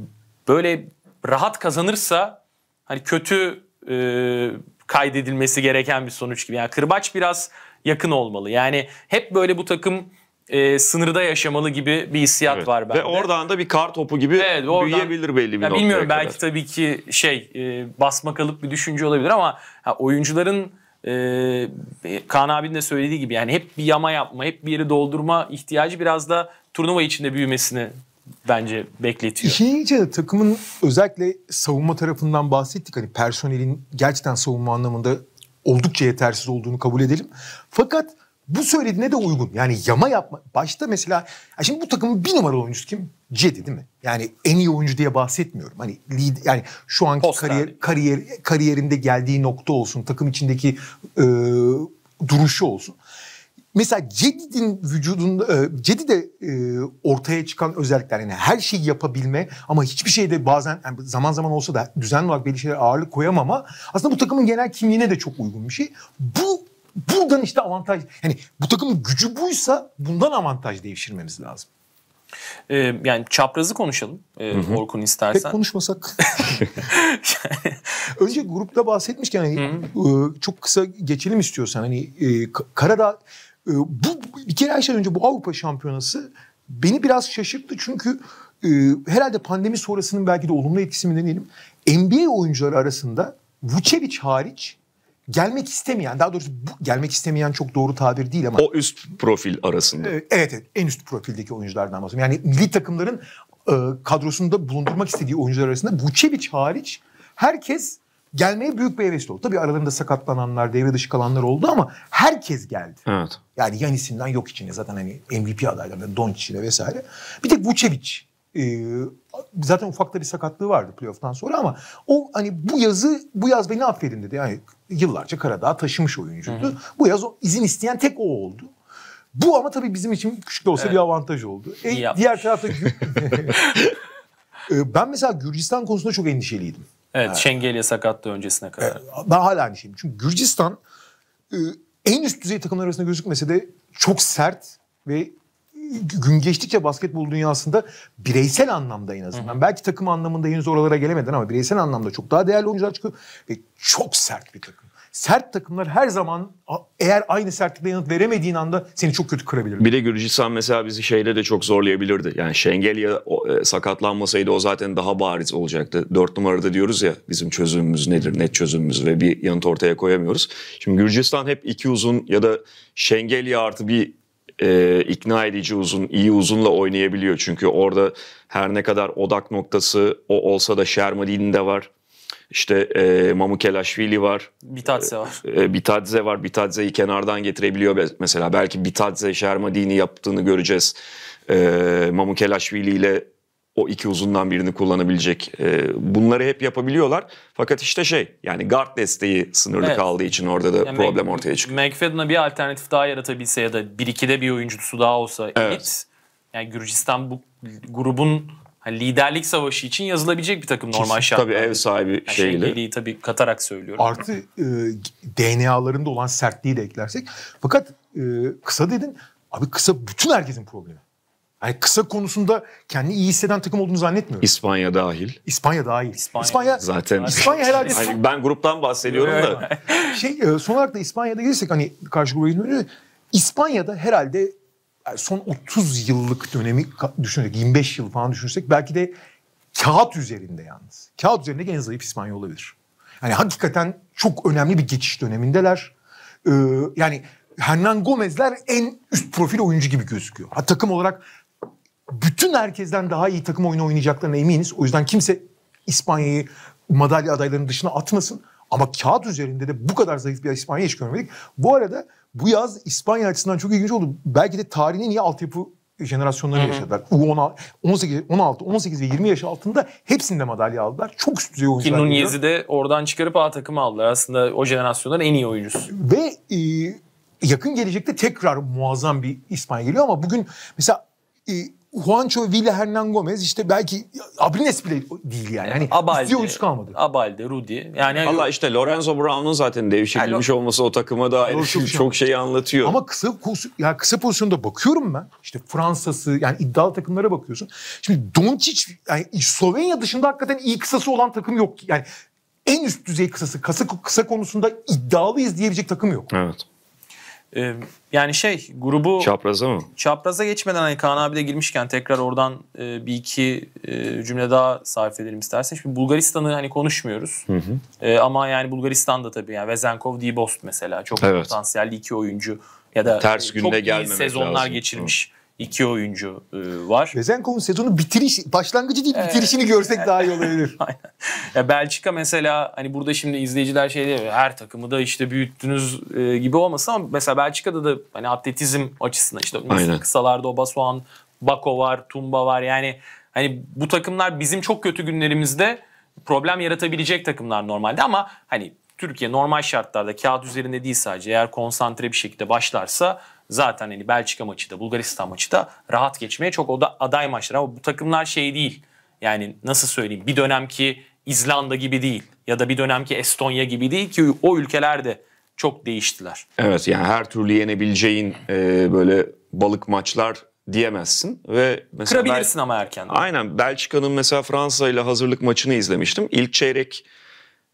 böyle rahat kazanırsa hani kötü e, kaydedilmesi gereken bir sonuç gibi. Yani Kırbaç biraz yakın olmalı. Yani hep böyle bu takım e, sınırda yaşamalı gibi bir hissiyat evet. var bende. Ve oradan da bir kar topu gibi evet, oradan, büyüyebilir belli bir yani Bilmiyorum kadar. belki tabii ki şey e, basma kalıp bir düşünce olabilir ama ha, oyuncuların e, Kaan abinin de söylediği gibi yani hep bir yama yapma, hep bir yeri doldurma ihtiyacı biraz da turnuva içinde büyümesini bence bekletiyor. İşin iyice takımın özellikle savunma tarafından bahsettik. Hani personelin gerçekten savunma anlamında oldukça yetersiz olduğunu kabul edelim. Fakat bu söylediğine de uygun. Yani yama yapma. Başta mesela ya şimdi bu takımın bir numaralı oyuncusu kim? Cedi değil mi? Yani en iyi oyuncu diye bahsetmiyorum. Hani lead, yani şu anki Post kariyer, abi. kariyer kariyerinde geldiği nokta olsun, takım içindeki e, duruşu olsun. Mesela Cedi'nin vücudunda, e, Cedi de e, ortaya çıkan özellikler yani her şeyi yapabilme ama hiçbir şeyde bazen yani zaman zaman olsa da düzenli olarak belli şeyler ağırlık koyamama aslında bu takımın genel kimliğine de çok uygun bir şey. Bu Buradan işte avantaj. Yani bu takımın gücü buysa bundan avantaj devşirmemiz lazım. Ee, yani çaprazı konuşalım ee, hı hı. Orkun istersen. Pek konuşmasak. Önce grupta bahsetmişken hani, hı e, çok kısa geçelim istiyorsan. Hani e, Karadağ e, bu bir kere Ayşe önce bu Avrupa Şampiyonası beni biraz şaşırttı çünkü e, herhalde pandemi sonrasının belki de olumlu etkisi mi deneyelim. NBA oyuncuları arasında Vucevic hariç gelmek istemeyen daha doğrusu bu, gelmek istemeyen çok doğru tabir değil ama. O üst profil arasında. Ee, evet, evet en üst profildeki oyunculardan bahsediyorum. Yani milli takımların e, kadrosunda bulundurmak istediği oyuncular arasında Vucevic hariç herkes gelmeye büyük bir hevesli oldu. Tabii aralarında sakatlananlar, devre dışı kalanlar oldu ama herkes geldi. Evet. Yani Yanis'inden yok içine zaten hani MVP adaylarında Doncic'le vesaire. Bir tek Vucevic e, zaten ufakta bir sakatlığı vardı playoff'tan sonra ama o hani bu yazı bu yaz beni affedin dedi. Yani yıllarca Karadağ taşımış oyuncuydu. Hı hı. Bu yaz o, izin isteyen tek o oldu. Bu ama tabii bizim için küçük de olsa evet. bir avantaj oldu. E, diğer tarafta e, ben mesela Gürcistan konusunda çok endişeliydim. Evet, yani. Şengeli'ye sakattı öncesine e, kadar. ben hala aynı şeyim. Çünkü Gürcistan e, en üst düzey takımlar arasında gözükmese de çok sert ve gün geçtikçe basketbol dünyasında bireysel anlamda en azından. Hı. Belki takım anlamında henüz oralara gelemeden ama bireysel anlamda çok daha değerli oyuncular çıkıyor. Ve çok sert bir takım. Sert takımlar her zaman eğer aynı sertlikle yanıt veremediğin anda seni çok kötü kırabilir. Bir de Gürcistan mesela bizi şeyle de çok zorlayabilirdi. Yani Şengelya e, sakatlanmasaydı o zaten daha bariz olacaktı. Dört numarada diyoruz ya bizim çözümümüz nedir, net çözümümüz ve bir yanıt ortaya koyamıyoruz. Şimdi Gürcistan hep iki uzun ya da Şengelya artı bir e, ikna edici uzun, iyi uzunla oynayabiliyor. Çünkü orada her ne kadar odak noktası o olsa da Şermadin de var. İşte e, Mamukelaşvili var. Bitadze var. E, e Bitadze var. Bitadze'yi kenardan getirebiliyor mesela. Belki Bitadze Şermadin'i yaptığını göreceğiz. E, Mamukelaşvili ile o iki uzundan birini kullanabilecek. E, bunları hep yapabiliyorlar. Fakat işte şey yani guard desteği sınırlı evet. kaldığı için orada da yani problem Mac, ortaya çıkıyor. McFadden'a bir alternatif daha yaratabilse ya da 1-2'de bir oyuncusu daha olsa evet. It, yani Gürcistan bu grubun hani liderlik savaşı için yazılabilecek bir takım normal Kesin, şartlar. Tabii ev sahibi yani şey, şeyle. Şengeli'yi tabii katarak söylüyorum. Artı e, DNA'larında olan sertliği de eklersek. Fakat e, kısa dedin. Abi kısa bütün herkesin problemi. Yani kısa konusunda kendi iyi hisseden takım olduğunu zannetmiyorum. İspanya dahil. İspanya dahil. İspanya, İspanya zaten. İspanya herhalde. yani ben gruptan bahsediyorum da. şey e, son olarak da İspanya'da gelirsek hani karşı gruba İspanya'da herhalde son 30 yıllık dönemi düşünürsek, 25 yıl falan düşünürsek belki de kağıt üzerinde yalnız. Kağıt üzerinde en zayıf İspanya olabilir. Yani hakikaten çok önemli bir geçiş dönemindeler. Ee, yani Hernan Gomez'ler en üst profil oyuncu gibi gözüküyor. Ha, takım olarak bütün herkesten daha iyi takım oyunu oynayacaklarına eminiz. O yüzden kimse İspanya'yı madalya adaylarının dışına atmasın. Ama kağıt üzerinde de bu kadar zayıf bir İspanya hiç görmedik. Bu arada bu yaz İspanya açısından çok ilginç oldu. Belki de tarihinin iyi altyapı jenerasyonları yaşadılar. U10, 18, 16, 18 ve 20 yaş altında hepsinde madalya aldılar. Çok üst düzey oyuncular. Nunez'i de oradan çıkarıp A takımı aldılar. Aslında o jenerasyonların en iyi oyuncusu. Ve e, yakın gelecekte tekrar muazzam bir İspanya geliyor ama bugün mesela e, Juancho, Villa, Hernan Gomez işte belki Abrines bile değil yani. yani Abalde, istiyor hiç kalmadı. Abalde, Rudy Yani hani Allah işte Lorenzo Brown'un zaten devşirilmiş yani, olması o takıma dair çok, şey çok şeyi anlatıyor. Ama kısa ya kısa pozisyonda bakıyorum ben. İşte Fransa'sı yani iddialı takımlara bakıyorsun. Şimdi Doncic yani Slovenya dışında hakikaten iyi kısası olan takım yok. Yani en üst düzey kısası kısa, kısa konusunda iddialıyız diyebilecek takım yok. Evet. Ee, yani şey grubu... Çapraza mı? Çapraza geçmeden hani Kaan abi de girmişken tekrar oradan e, bir iki e, cümle daha sarf edelim istersen. Şimdi Bulgaristan'ı hani konuşmuyoruz. Hı hı. E, ama yani Bulgaristan'da tabii yani Vezenkov, Dibost mesela çok evet. potansiyelli iki oyuncu ya da ters e, günde çok iyi sezonlar lazım. geçirmiş. Hı iki oyuncu e, var. Bezenkov'un sezonu bitiriş, başlangıcı değil bitirişini görsek daha iyi olabilir. ya Belçika mesela hani burada şimdi izleyiciler şey diyor her takımı da işte büyüttünüz e, gibi olmasın ama mesela Belçika'da da hani atletizm açısından işte Aynen. kısalarda Obasuan, Bako var, Tumba var yani hani bu takımlar bizim çok kötü günlerimizde problem yaratabilecek takımlar normalde ama hani Türkiye normal şartlarda kağıt üzerinde değil sadece eğer konsantre bir şekilde başlarsa zaten hani Belçika maçı da Bulgaristan maçı da rahat geçmeye çok o da aday maçlar ama bu takımlar şey değil. Yani nasıl söyleyeyim bir dönemki İzlanda gibi değil ya da bir dönemki Estonya gibi değil ki o ülkeler de çok değiştiler. Evet yani her türlü yenebileceğin e, böyle balık maçlar diyemezsin ve mesela kırabilirsin Bel- ama erken. Aynen Belçika'nın mesela Fransa ile hazırlık maçını izlemiştim. İlk çeyrek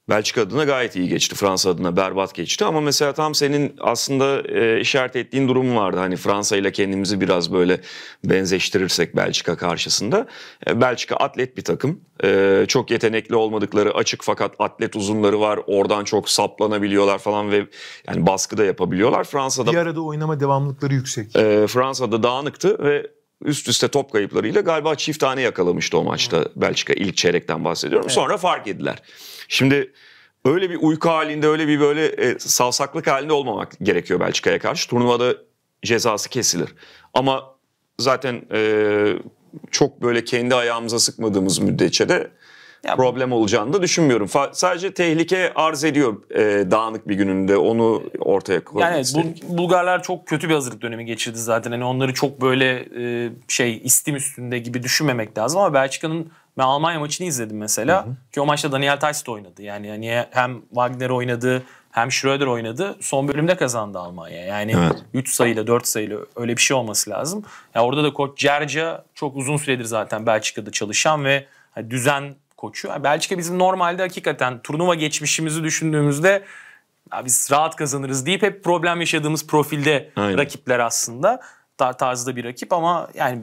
Belçika adına gayet iyi geçti. Fransa adına berbat geçti. Ama mesela tam senin aslında e, işaret ettiğin durum vardı. Hani Fransa ile kendimizi biraz böyle benzeştirirsek Belçika karşısında. E, Belçika atlet bir takım. E, çok yetenekli olmadıkları açık fakat atlet uzunları var. Oradan çok saplanabiliyorlar falan ve yani baskı da yapabiliyorlar. Fransa'da bir arada oynama devamlılıkları yüksek. E, Fransa'da dağınıktı ve üst üste top kayıplarıyla galiba çift tane yakalamıştı o maçta Belçika ilk çeyrekten bahsediyorum. Evet. Sonra fark ettiler. Şimdi öyle bir uyku halinde öyle bir böyle e, savsaklık halinde olmamak gerekiyor Belçika'ya karşı. Turnuvada cezası kesilir. Ama zaten e, çok böyle kendi ayağımıza sıkmadığımız müddetçe de ya, problem olacağını da düşünmüyorum. Fa- sadece tehlike arz ediyor e, dağınık bir gününde onu ortaya koymak Yani istedik. Bulgarlar çok kötü bir hazırlık dönemi geçirdi zaten. Hani onları çok böyle e, şey istim üstünde gibi düşünmemek lazım ama Belçika'nın ben Almanya maçını izledim mesela hı hı. ki o maçta Daniel Tice de oynadı. Yani yani hem Wagner oynadı hem Schroeder oynadı. Son bölümde kazandı Almanya. Yani evet. 3 sayıyla 4 sayıyla öyle bir şey olması lazım. Ya yani orada da koç Cerca çok uzun süredir zaten Belçika'da çalışan ve hani düzen koçu. Belçika bizim normalde hakikaten turnuva geçmişimizi düşündüğümüzde ya biz rahat kazanırız deyip hep problem yaşadığımız profilde Aynen. rakipler aslında tarzda bir rakip ama yani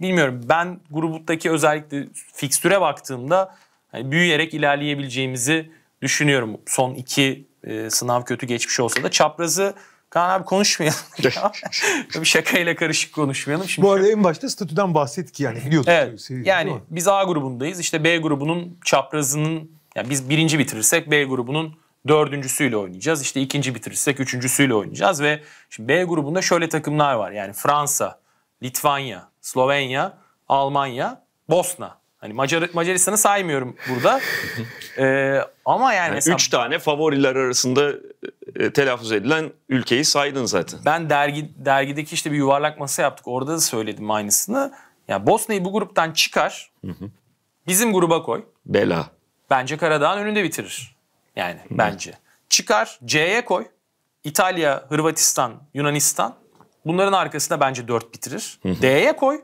bilmiyorum ben grubundaki özellikle fikstüre baktığımda yani büyüyerek ilerleyebileceğimizi düşünüyorum. Son iki e, sınav kötü geçmiş olsa da çaprazı Kaan abi konuşmayalım. Tabii şakayla karışık konuşmayalım. Şimdi Bu arada şöyle... en başta statüden bahsettik yani biliyorsun. Evet. Seviyorum, şey, yani biz A grubundayız. İşte B grubunun çaprazının yani biz birinci bitirirsek B grubunun dördüncüsüyle oynayacağız. İşte ikinci bitirirsek üçüncüsüyle oynayacağız ve şimdi B grubunda şöyle takımlar var. Yani Fransa, Litvanya, Slovenya, Almanya, Bosna. Hani Macar Macaristan'ı saymıyorum burada. ee, ama yani, yani mesela, üç tane favoriler arasında e, telaffuz edilen ülkeyi saydın zaten. Ben dergi dergideki işte bir yuvarlak masa yaptık. Orada da söyledim aynısını. Ya yani Bosna'yı bu gruptan çıkar. Bizim gruba koy. Bela. Bence Karadağ'ın önünde bitirir. Yani bence. Çıkar C'ye koy. İtalya, Hırvatistan, Yunanistan. Bunların arkasında bence 4 bitirir. D'ye koy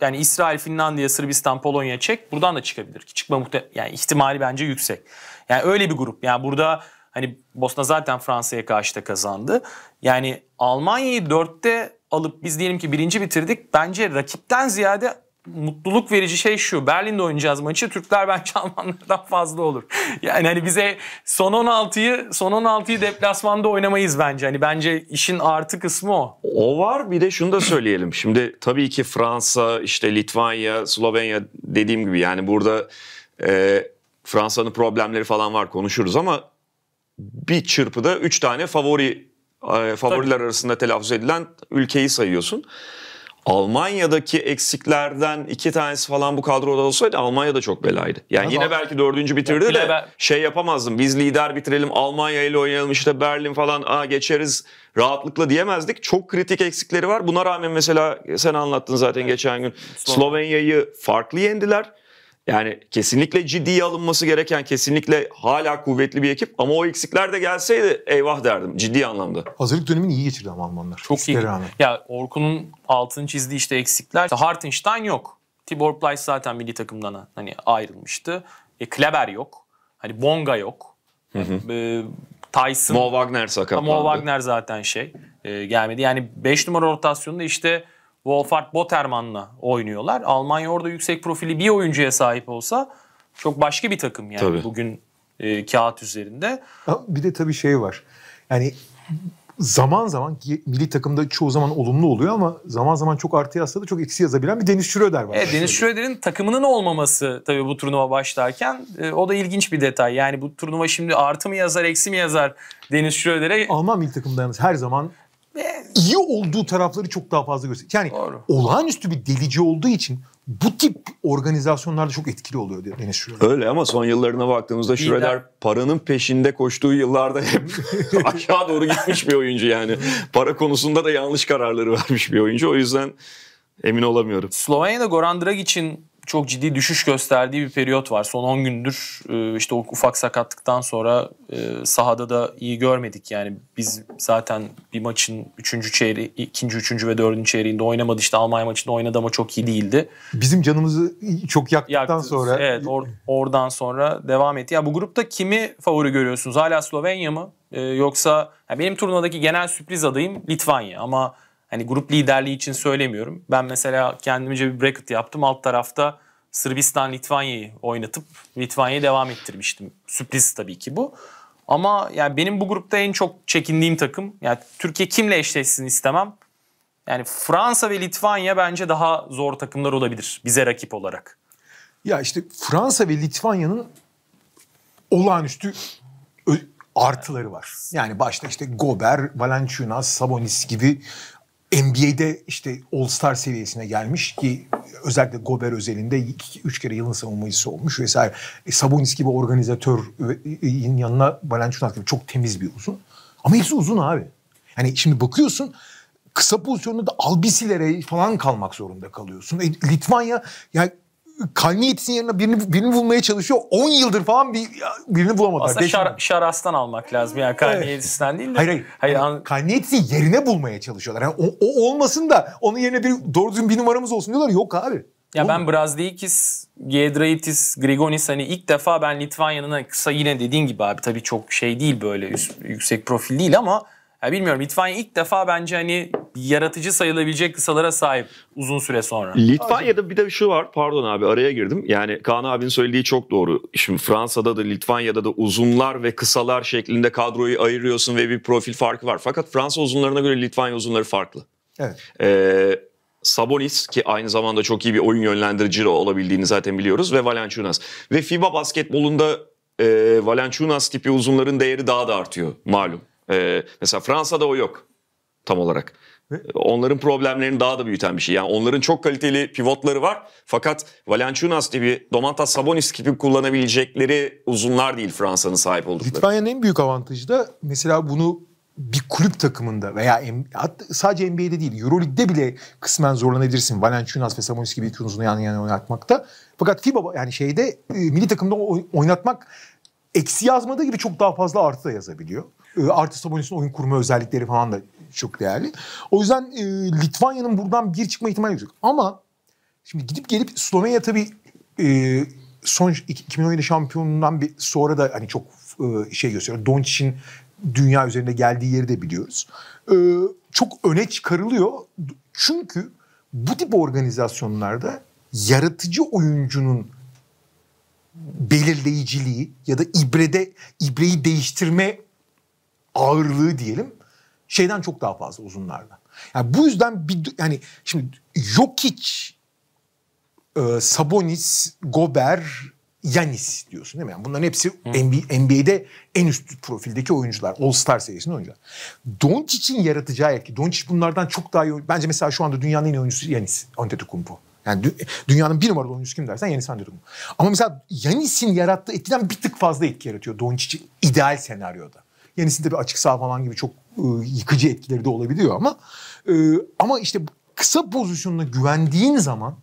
yani İsrail, Finlandiya, Sırbistan, Polonya, Çek buradan da çıkabilir çıkma muhte yani ihtimali bence yüksek. Yani öyle bir grup. Yani burada hani Bosna zaten Fransa'ya karşı da kazandı. Yani Almanya'yı dörtte alıp biz diyelim ki birinci bitirdik. Bence rakipten ziyade mutluluk verici şey şu. Berlin'de oynayacağız maçı. Türkler bence Almanlardan fazla olur. Yani hani bize son 16'yı son 16'yı deplasmanda oynamayız bence. Hani bence işin artı kısmı o. O var. Bir de şunu da söyleyelim. Şimdi tabii ki Fransa, işte Litvanya, Slovenya dediğim gibi yani burada e, Fransa'nın problemleri falan var konuşuruz ama bir çırpıda 3 tane favori e, favoriler Tabii. arasında telaffuz edilen ülkeyi sayıyorsun. Almanya'daki eksiklerden iki tanesi falan bu kadroda olsaydı Almanya da çok belaydı. Yani evet, yine belki dördüncü bitirdi de ben... şey yapamazdım. Biz lider bitirelim Almanya ile oynayalım işte Berlin falan aa, geçeriz rahatlıkla diyemezdik. Çok kritik eksikleri var. Buna rağmen mesela sen anlattın zaten evet. geçen gün. Slovenya'yı farklı yendiler. Yani kesinlikle ciddiye alınması gereken kesinlikle hala kuvvetli bir ekip ama o eksikler de gelseydi eyvah derdim ciddi anlamda. Hazırlık dönemini iyi geçirdi ama Almanlar. Çok iyi. Rağmen. Ya Orkun'un altını çizdiği işte eksikler. İşte Hartenstein yok. Tibor Plyce zaten milli takımdan hani ayrılmıştı. E, Kleber yok. Hani Bonga yok. Hı hı. E, Tyson. Mo Wagner sakatlandı. Mo Wagner zaten şey e, gelmedi. Yani 5 numara rotasyonunda işte Wolfhard Botterman'la oynuyorlar. Almanya orada yüksek profili bir oyuncuya sahip olsa çok başka bir takım yani tabii. bugün e, kağıt üzerinde. Bir de tabii şey var. Yani zaman zaman milli takımda çoğu zaman olumlu oluyor ama zaman zaman çok artı yazsa da çok eksi yazabilen bir Deniz Şüröder var. Evet, Deniz Şüröder'in takımının olmaması tabii bu turnuva başlarken e, o da ilginç bir detay. Yani bu turnuva şimdi artı mı yazar eksi mi yazar Deniz Şüröder'e? Alman milli takımda yalnız her zaman iyi olduğu tarafları çok daha fazla gösteriyor. Yani Doğru. olağanüstü bir delici olduğu için bu tip organizasyonlarda çok etkili oluyor diye Deniz Öyle ama son yıllarına baktığımızda Şürer paranın peşinde koştuğu yıllarda hep aşağı doğru gitmiş bir oyuncu yani. Para konusunda da yanlış kararları vermiş bir oyuncu. O yüzden emin olamıyorum. Slovenya'da Goran Dragic'in çok ciddi düşüş gösterdiği bir periyot var. Son 10 gündür e, işte o ufak sakatlıktan sonra e, sahada da iyi görmedik. Yani biz zaten bir maçın 3. çeyreği, 2. 3. ve 4. çeyreğinde oynamadı. İşte Almanya maçında oynadı ama çok iyi değildi. Bizim canımızı çok yaktıktan Yaktı, sonra. Evet or- oradan sonra devam etti. Ya bu grupta kimi favori görüyorsunuz? Hala Slovenya mı? Ee, yoksa benim turnuvadaki genel sürpriz adayım Litvanya ama Hani grup liderliği için söylemiyorum. Ben mesela kendimce bir bracket yaptım. Alt tarafta Sırbistan Litvanya'yı oynatıp Litvanya'yı devam ettirmiştim. Sürpriz tabii ki bu. Ama yani benim bu grupta en çok çekindiğim takım yani Türkiye kimle eşleşsin istemem. Yani Fransa ve Litvanya bence daha zor takımlar olabilir bize rakip olarak. Ya işte Fransa ve Litvanya'nın olağanüstü artıları var. Yani başta işte Gober, Valenciunas, Sabonis gibi NBA'de işte All-Star seviyesine gelmiş ki özellikle Gober özelinde 3 kere yılın savunmacısı olmuş vesaire. E, Sabonis gibi organizatörün e, yanına Balanchunas gibi çok temiz bir uzun. Ama hepsi uzun abi. Yani şimdi bakıyorsun kısa pozisyonda da albisilere falan kalmak zorunda kalıyorsun. E, Litvanya yani Kalniyetis'in yerine birini, birini bulmaya çalışıyor. 10 yıldır falan bir birini bulamadılar. Aslında şar, Şaras'tan almak lazım. Yani Kalniyetis'ten evet. değil de. Hayır hayır. hayır yani, an... Kalniyetis'in yerine bulmaya çalışıyorlar. Yani o, o, olmasın da onun yerine bir doğru düzgün bir numaramız olsun diyorlar. Yok abi. Ya Olur. ben Brazdeikis, Giedraitis, Grigonis hani ilk defa ben Litvanya'nın hani kısa yine dediğin gibi abi tabii çok şey değil böyle yüksek profil değil ama ya bilmiyorum Litvanya ilk defa bence hani yaratıcı sayılabilecek kısalara sahip uzun süre sonra. Litvanya'da bir de şu var pardon abi araya girdim. Yani Kaan abinin söylediği çok doğru. Şimdi Fransa'da da Litvanya'da da uzunlar ve kısalar şeklinde kadroyu ayırıyorsun ve bir profil farkı var. Fakat Fransa uzunlarına göre Litvanya uzunları farklı. Evet. Ee, Sabonis ki aynı zamanda çok iyi bir oyun yönlendirici olabildiğini zaten biliyoruz ve Valenciunas. Ve FIBA basketbolunda e, Valenciunas tipi uzunların değeri daha da artıyor malum. Ee, mesela Fransa'da o yok tam olarak. Onların problemlerini daha da büyüten bir şey. Yani onların çok kaliteli pivotları var. Fakat Valanciunas gibi, Domantas Sabonis gibi kullanabilecekleri uzunlar değil Fransa'nın sahip oldukları. Litvanya'nın en büyük avantajı da mesela bunu bir kulüp takımında veya sadece NBA'de değil Euroleague'de bile kısmen zorlanabilirsin. Valanciunas ve Sabonis gibi iki uzunu yan yana oynatmakta. Fakat FIBA yani şeyde e, milli takımda oynatmak eksi yazmadığı gibi çok daha fazla artı da yazabiliyor. E, Artı Sabonis'in oyun kurma özellikleri falan da çok değerli. O yüzden e, Litvanya'nın buradan bir çıkma ihtimali yok. Ama şimdi gidip gelip Slovenya tabii e, son 2017 şampiyonundan bir sonra da hani çok e, şey gösteriyor. Doncic'in dünya üzerinde geldiği yeri de biliyoruz. E, çok öne çıkarılıyor. Çünkü bu tip organizasyonlarda yaratıcı oyuncunun belirleyiciliği ya da ibrede ibreyi değiştirme ağırlığı diyelim şeyden çok daha fazla uzunlardan. Yani bu yüzden bir yani şimdi Jokic, e, Sabonis, Gober, Yanis diyorsun değil mi? Yani bunların hepsi NBA, NBA'de en üst profildeki oyuncular. All Star seviyesinde oyuncular. Doncic'in yaratacağı etki. Doncic bunlardan çok daha iyi. Bence mesela şu anda dünyanın en iyi oyuncusu Yanis Antetokounmpo. Yani dünyanın bir numaralı oyuncusu kim dersen Yanis Antetokounmpo. Ama mesela Yanis'in yarattığı etkiden bir tık fazla etki yaratıyor Doncic ideal senaryoda. Yenisinde bir açık sağ falan gibi çok e, yıkıcı etkileri de olabiliyor ama e, ama işte kısa pozisyonuna güvendiğin zaman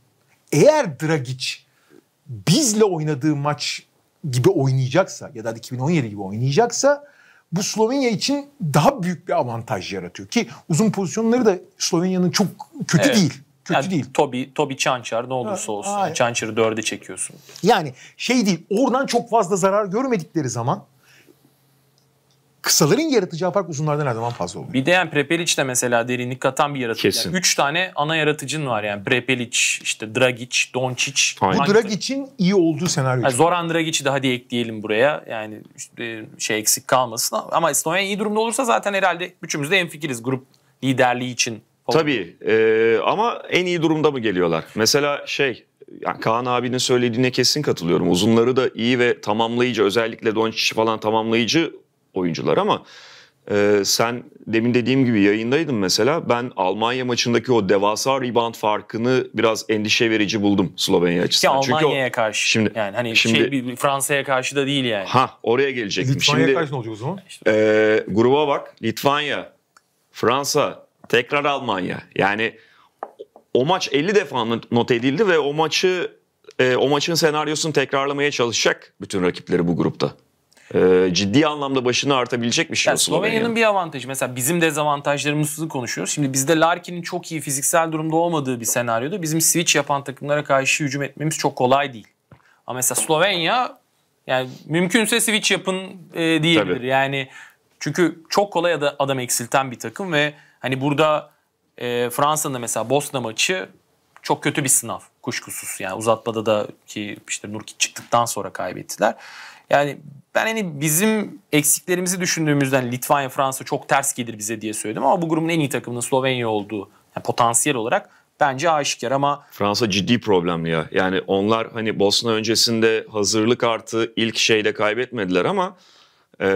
eğer Dragic bizle oynadığı maç gibi oynayacaksa ya da 2017 gibi oynayacaksa bu Slovenya için daha büyük bir avantaj yaratıyor ki uzun pozisyonları da Slovenya'nın çok kötü evet. değil. Kötü yani değil. Tobi, Tobi Çançar ne olursa olsun. Aynen. Çançar'ı dörde çekiyorsun. Yani şey değil oradan çok fazla zarar görmedikleri zaman kısaların yaratacağı fark uzunlardan her zaman fazla oluyor. Bir de yani Prepelic de mesela derinlik katan bir yaratıcı. Kesin. Yani üç tane ana yaratıcın var yani. Prepelic, işte Dragic, Doncic. Bu Dragic'in iyi olduğu senaryo. Yani Zoran Dragic'i de hadi ekleyelim buraya. Yani işte şey eksik kalmasın. Ama Stoyan iyi durumda olursa zaten herhalde üçümüz de enfikiriz grup liderliği için. Olur. Tabii e, ama en iyi durumda mı geliyorlar? Mesela şey yani Kaan abinin söylediğine kesin katılıyorum. Uzunları da iyi ve tamamlayıcı özellikle Doncic falan tamamlayıcı oyuncular ama e, sen demin dediğim gibi yayındaydın mesela ben Almanya maçındaki o devasa rebound farkını biraz endişe verici buldum Slovenya açısından. Ki Almanya'ya karşı şimdi, yani hani şimdi, şey, Fransa'ya karşı da değil yani. Ha oraya gelecektim. Litvanya'ya şimdi, karşı ne olacak o zaman? E, gruba bak Litvanya, Fransa, tekrar Almanya yani o maç 50 defa not edildi ve o maçı e, o maçın senaryosunu tekrarlamaya çalışacak bütün rakipleri bu grupta. E, ciddi anlamda başını artabilecek bir şey yani Slovenya'nın bir avantajı. Mesela bizim dezavantajlarımızı konuşuyoruz. Şimdi bizde Larkin'in çok iyi fiziksel durumda olmadığı bir senaryoda bizim switch yapan takımlara karşı hücum etmemiz çok kolay değil. Ama mesela Slovenya yani mümkünse switch yapın e, diyebilir. Tabii. Yani çünkü çok kolay adam eksilten bir takım ve hani burada e, Fransa'nın mesela Bosna maçı çok kötü bir sınav kuşkusuz. Yani uzatmada da ki işte Nurkic çıktıktan sonra kaybettiler. Yani ben hani bizim eksiklerimizi düşündüğümüzden Litvanya, Fransa çok ters gelir bize diye söyledim ama bu grubun en iyi takımının Slovenya olduğu yani potansiyel olarak bence aşikar ama Fransa ciddi problemli ya. Yani onlar hani Bosna öncesinde hazırlık artı ilk şeyde kaybetmediler ama e,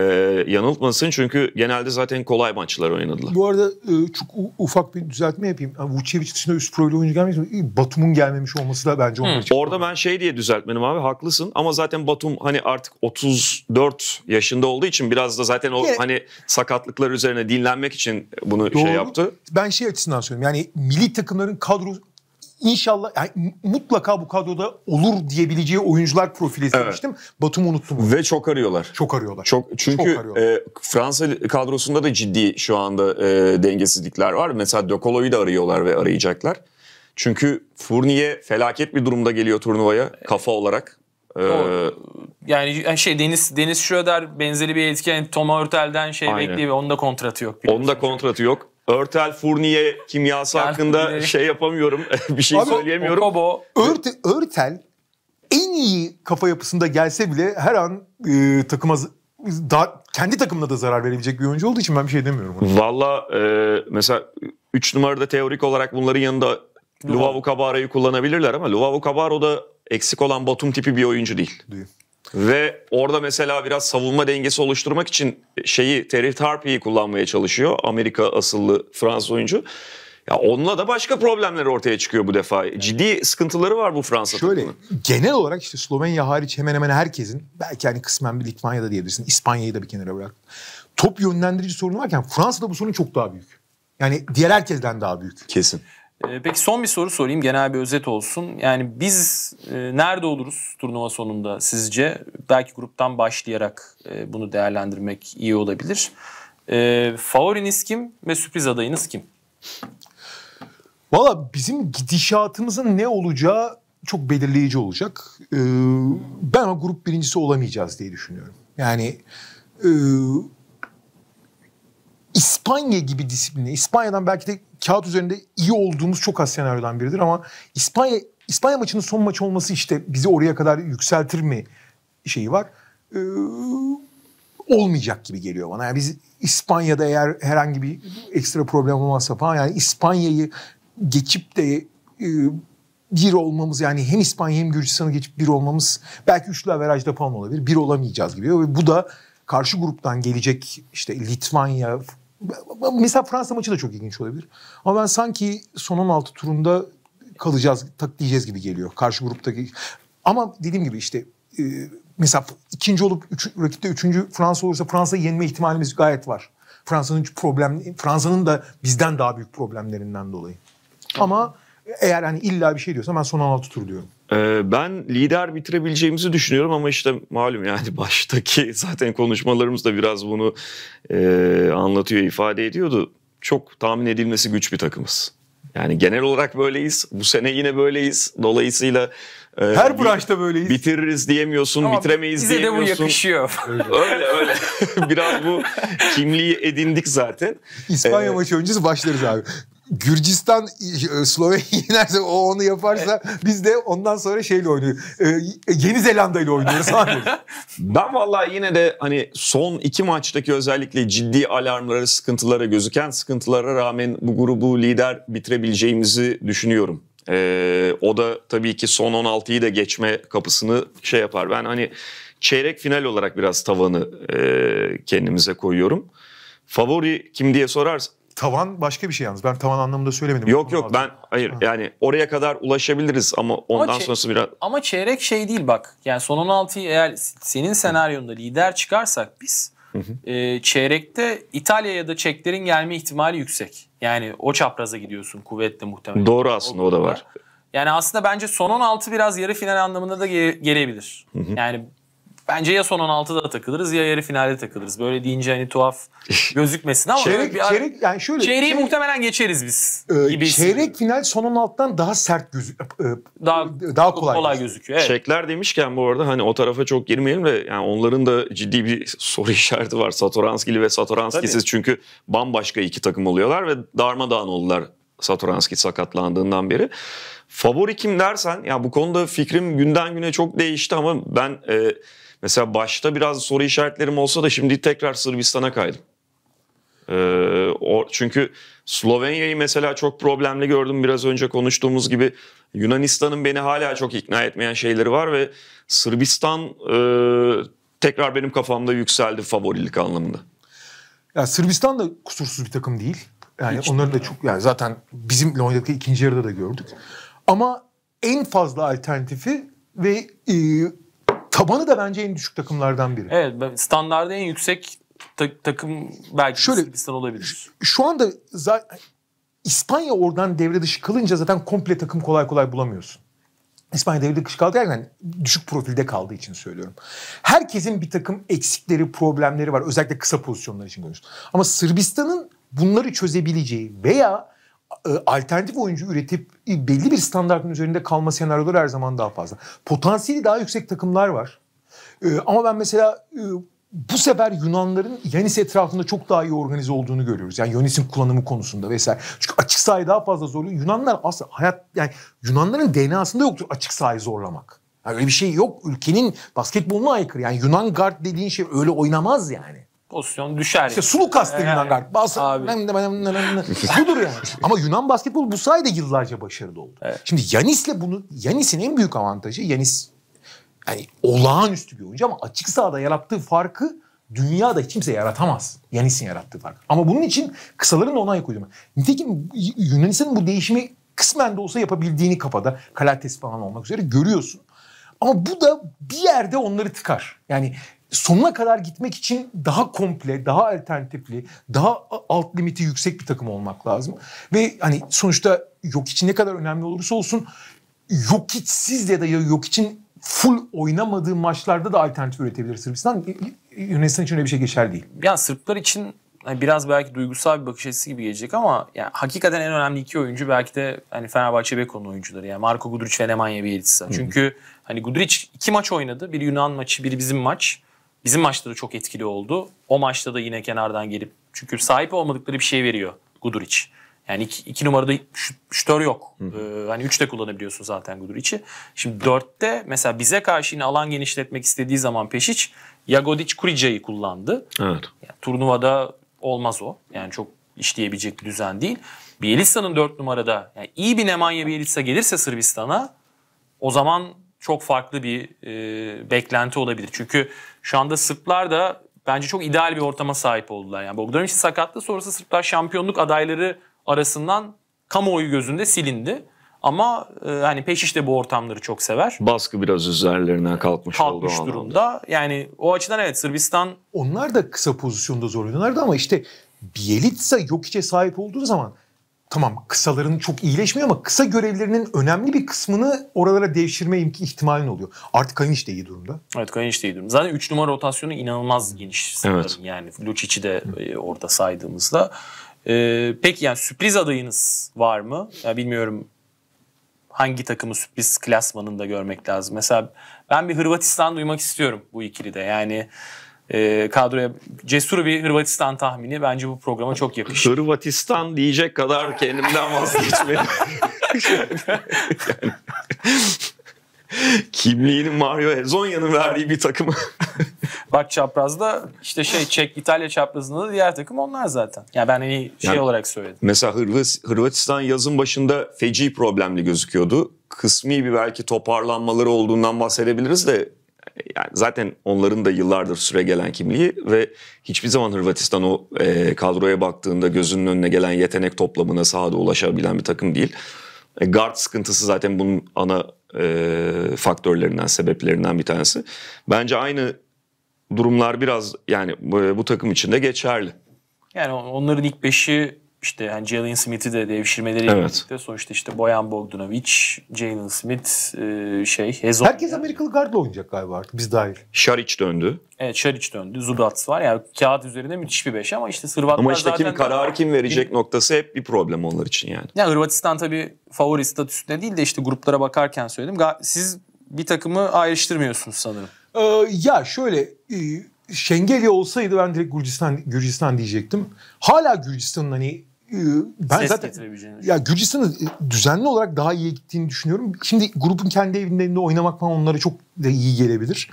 yanıltmasın. Çünkü genelde zaten kolay maçlar oynadılar. Bu arada e, çok ufak bir düzeltme yapayım. Yani Vucevic dışında üst profil oyuncu gelmemiş mi? Batum'un gelmemiş olması da bence onlar için. Orada ben şey diye düzeltmenim abi haklısın. Ama zaten Batum hani artık 34 yaşında olduğu için biraz da zaten o Yine- hani sakatlıklar üzerine dinlenmek için bunu şey Doğru. şey yaptı. Ben şey açısından söylüyorum. Yani milli takımların kadro İnşallah yani mutlaka bu kadroda olur diyebileceği oyuncular profili seçmiştim. Evet. Batum unuttum. Ve çok arıyorlar. Çok arıyorlar. Çok çünkü çok arıyorlar. E, Fransa kadrosunda da ciddi şu anda e, dengesizlikler var. Mesela De da arıyorlar ve arayacaklar. Çünkü Fournier felaket bir durumda geliyor turnuvaya kafa olarak. Ee, yani şey Deniz Deniz Schroeder benzeri bir etki yani Tom Hurtel'den şey aynen. bekliyor ve onun da kontratı yok. Onun da kontratı yok. Örtel Furniye kimyası yani hakkında Furniye. şey yapamıyorum. bir şey Abi, söyleyemiyorum. Okobo. Örte, Örtel en iyi kafa yapısında gelse bile her an e, takıma daha, kendi takımına da zarar verebilecek bir oyuncu olduğu için ben bir şey demiyorum. Valla e, mesela 3 numarada teorik olarak bunların yanında luavu Kabara'yı kullanabilirler ama Luvavu Kabaro da eksik olan Batum tipi bir oyuncu değil. Değil. Ve orada mesela biraz savunma dengesi oluşturmak için şeyi Terry Tarpey'i kullanmaya çalışıyor. Amerika asıllı Fransız oyuncu. Ya onunla da başka problemler ortaya çıkıyor bu defa. Ciddi sıkıntıları var bu Fransa Şöyle takımın. genel olarak işte Slovenya hariç hemen hemen herkesin belki hani kısmen bir Litvanya'da diyebilirsin. İspanya'yı da bir kenara bırak. Top yönlendirici sorunu varken Fransa'da bu sorun çok daha büyük. Yani diğer herkesten daha büyük. Kesin. Ee, peki son bir soru sorayım. Genel bir özet olsun. Yani biz e, nerede oluruz turnuva sonunda sizce? Belki gruptan başlayarak e, bunu değerlendirmek iyi olabilir. E, favoriniz kim ve sürpriz adayınız kim? Valla bizim gidişatımızın ne olacağı çok belirleyici olacak. Ee, ben o grup birincisi olamayacağız diye düşünüyorum. Yani e, İspanya gibi disipline, İspanya'dan belki de kağıt üzerinde iyi olduğumuz çok az senaryodan biridir ama İspanya İspanya maçının son maç olması işte bizi oraya kadar yükseltir mi şeyi var. Ee, olmayacak gibi geliyor bana. Yani biz İspanya'da eğer herhangi bir ekstra problem olmazsa falan yani İspanya'yı geçip de e, bir olmamız yani hem İspanya hem Gürcistan'ı geçip bir olmamız belki üçlü averajda falan olabilir. Bir olamayacağız gibi. Ve bu da karşı gruptan gelecek işte Litvanya, Mesela Fransa maçı da çok ilginç olabilir. Ama ben sanki son 16 turunda kalacağız, diyeceğiz gibi geliyor. Karşı gruptaki. Ama dediğim gibi işte e, mesela ikinci olup üç, rakipte üçüncü Fransa olursa Fransa'yı yenme ihtimalimiz gayet var. Fransa'nın problem Fransa'nın da bizden daha büyük problemlerinden dolayı. Ama eğer hani illa bir şey diyorsa ben son 16 tur diyorum. Ee, ben lider bitirebileceğimizi düşünüyorum ama işte malum yani baştaki zaten konuşmalarımız da biraz bunu e, anlatıyor, ifade ediyordu. Çok tahmin edilmesi güç bir takımız. Yani genel olarak böyleyiz. Bu sene yine böyleyiz. Dolayısıyla e, her e, branşta böyleyiz. Bitiririz diyemiyorsun, Ama bitiremeyiz bize diyemiyorsun. Bize de bu yakışıyor. öyle öyle. Biraz bu kimliği edindik zaten. İspanya ee, maçı öncesi başlarız abi. Gürcistan e, Slovenya yenerse o onu yaparsa biz de ondan sonra şeyle oynuyoruz. E, e, Yeni Zelanda ile oynuyoruz. ben vallahi yine de hani son iki maçtaki özellikle ciddi alarmlara, sıkıntılara, gözüken sıkıntılara rağmen bu grubu lider bitirebileceğimizi düşünüyorum. Ee, o da tabii ki son 16'yı da geçme kapısını şey yapar. Ben hani çeyrek final olarak biraz tavanı e, kendimize koyuyorum. Favori kim diye sorarsan Tavan başka bir şey yalnız. Ben tavan anlamında söylemedim. Yok yok ben hayır ha. yani oraya kadar ulaşabiliriz ama ondan ama sonrası biraz... Ama çeyrek şey değil bak. Yani son 16'yı eğer senin senaryonda lider çıkarsak biz E, çeyrekte İtalya ya da Çeklerin gelme ihtimali yüksek. Yani o çapraza gidiyorsun kuvvetli muhtemelen. Doğru aslında o, o da var. Yani aslında bence son 16 biraz yarı final anlamında da gelebilir. Hı hı. Yani Bence ya son 16'da takılırız ya yarı finale takılırız. Böyle deyince hani tuhaf gözükmesin ama çeyrek, bir çeyrek yani şöyle çeyreği çeyrek, muhtemelen geçeriz biz. E, ee, gibi çeyrek final son 16'dan daha sert gözük e, e, daha daha kolay, kolay gözüküyor. Evet. Çekler demişken bu arada hani o tarafa çok girmeyelim ve yani onların da ciddi bir soru işareti var. Satoranskili ve Satoranskisiz çünkü bambaşka iki takım oluyorlar ve darmadağın oldular Satoranski sakatlandığından beri. Favori kim dersen ya bu konuda fikrim günden güne çok değişti ama ben e, Mesela başta biraz soru işaretlerim olsa da şimdi tekrar Sırbistan'a kaydım. Ee, o, çünkü Slovenya'yı mesela çok problemli gördüm biraz önce konuştuğumuz gibi. Yunanistan'ın beni hala çok ikna etmeyen şeyleri var ve Sırbistan e, tekrar benim kafamda yükseldi favorilik anlamında. Ya Sırbistan da kusursuz bir takım değil. Yani Hiç onların da çok yani zaten bizim Lonya'daki ikinci yarıda da gördük. Ama en fazla alternatifi ve e, Tabanı da bence en düşük takımlardan biri. Evet standartta en yüksek ta- takım belki Şöyle, Sırbistan olabilir. Şu anda İspanya oradan devre dışı kalınca zaten komple takım kolay kolay bulamıyorsun. İspanya devre dışı kaldı yani düşük profilde kaldığı için söylüyorum. Herkesin bir takım eksikleri, problemleri var. Özellikle kısa pozisyonlar için konuşuyorum. Ama Sırbistan'ın bunları çözebileceği veya e, alternatif oyuncu üretip belli bir standartın üzerinde kalma senaryoları her zaman daha fazla. Potansiyeli daha yüksek takımlar var. E, ama ben mesela e, bu sefer Yunanların Yanis etrafında çok daha iyi organize olduğunu görüyoruz. Yani Yanis'in kullanımı konusunda vesaire. Çünkü açık sahayı daha fazla zorluyor. Yunanlar aslında hayat yani Yunanların DNA'sında yoktur açık sahayı zorlamak. Yani öyle bir şey yok. Ülkenin basketboluna aykırı. Yani Yunan guard dediğin şey öyle oynamaz yani pozisyon düşer. İşte suluk kastı ee, yani, Yunan galiba. Bas- Budur yani. Ama Yunan basketbol bu sayede yıllarca başarılı oldu. Evet. Şimdi Yanis'le bunu Yanis'in en büyük avantajı Yanis yani olağanüstü bir oyuncu ama açık sahada yarattığı farkı dünyada kimse yaratamaz. Yanis'in yarattığı farkı. Ama bunun için kısaların da ona ayak uydurma. Nitekim Yunanistan'ın bu değişimi kısmen de olsa yapabildiğini kafada Kalates falan olmak üzere görüyorsun. Ama bu da bir yerde onları tıkar. Yani sonuna kadar gitmek için daha komple, daha alternatifli, daha alt limiti yüksek bir takım olmak lazım. Ve hani sonuçta yok için ne kadar önemli olursa olsun yok içsiz ya da yok için full oynamadığı maçlarda da alternatif üretebilir Sırbistan. Yunanistan için öyle bir şey geçer değil. Yani Sırplar için hani biraz belki duygusal bir bakış açısı gibi gelecek ama yani hakikaten en önemli iki oyuncu belki de hani Fenerbahçe Beko'nun oyuncuları. Yani Marco Guduric ve Nemanja Bjelica. Çünkü hani Guduric iki maç oynadı. Bir Yunan maçı, bir bizim maç. Bizim maçta da çok etkili oldu. O maçta da yine kenardan gelip çünkü sahip olmadıkları bir şey veriyor Guduric. Yani iki, iki numarada şütör yok. Hı. Ee, hani üçte kullanabiliyorsun zaten Guduric'i. Şimdi dörtte mesela bize karşı yine alan genişletmek istediği zaman Peşiç Jagodic Kurica'yı kullandı. Evet. Yani, turnuvada olmaz o. Yani çok işleyebilecek bir düzen değil. Bielitsa'nın dört numarada yani iyi bir Nemanja Bielitsa gelirse Sırbistan'a o zaman çok farklı bir e, beklenti olabilir. Çünkü şu anda Sırplar da bence çok ideal bir ortama sahip oldular. Yani Bogdanovic'in sakatlığı sonrası Sırplar şampiyonluk adayları arasından kamuoyu gözünde silindi. Ama e, hani Peşiş de bu ortamları çok sever. Baskı biraz üzerlerinden kalkmış, kalkmış oldu durumda. Anlamda. Yani o açıdan evet Sırbistan... Onlar da kısa pozisyonda zor oynuyorlardı ama işte Bielitsa Jokic'e sahip olduğu zaman tamam kısaların çok iyileşmiyor ama kısa görevlerinin önemli bir kısmını oralara devşirme imki ihtimalin oluyor. Artık Kayınç de iyi durumda. Evet Kayınç de iyi durumda. Zaten 3 numara rotasyonu inanılmaz geniş Evet. Yani Lucic'i de e, orada saydığımızda. Ee, peki yani sürpriz adayınız var mı? Ya bilmiyorum hangi takımı sürpriz klasmanında görmek lazım. Mesela ben bir Hırvatistan duymak istiyorum bu ikili de. Yani e, kadroya cesur bir Hırvatistan tahmini bence bu programa çok yakışır. Hırvatistan diyecek kadar kendimden vazgeçmedim. yani, kimliğini Mario Hezonya'nın verdiği bir takım. Bak çaprazda işte şey Çek İtalya çaprazında da diğer takım onlar zaten. Ya yani ben hani şey yani, olarak söyledim. Mesela Hırvatistan yazın başında feci problemli gözüküyordu. Kısmi bir belki toparlanmaları olduğundan bahsedebiliriz de yani zaten onların da yıllardır süre gelen kimliği ve hiçbir zaman Hırvatistan o e, kadroya baktığında gözünün önüne gelen yetenek toplamına sahada ulaşabilen bir takım değil. E, guard sıkıntısı zaten bunun ana e, faktörlerinden, sebeplerinden bir tanesi. Bence aynı durumlar biraz yani bu, e, bu takım için de geçerli. Yani onların ilk beşi işte yani Jalen Smith'i de devşirmeleri evet. birlikte sonuçta işte Boyan Bogdanovic, Jalen Smith e, şey Hezon. Herkes Amerikalı gardla oynayacak galiba artık biz dahil. Şaric döndü. Evet Şaric döndü. Zubats var yani kağıt üzerinde müthiş bir beş ama işte Hırvatlar Ama işte kim kararı kim verecek bir... noktası hep bir problem onlar için yani. yani Hırvatistan tabii favori statüsünde değil de işte gruplara bakarken söyledim. Siz bir takımı ayrıştırmıyorsunuz sanırım. Ee, ya şöyle e Şengelye olsaydı ben direkt Gürcistan Gürcistan diyecektim. Hala Gürcistan'ın hani e, ben Ses zaten ya Gürcistan'ı e, düzenli olarak daha iyi gittiğini düşünüyorum. Şimdi grubun kendi evinde oynamak falan onlara çok da iyi gelebilir.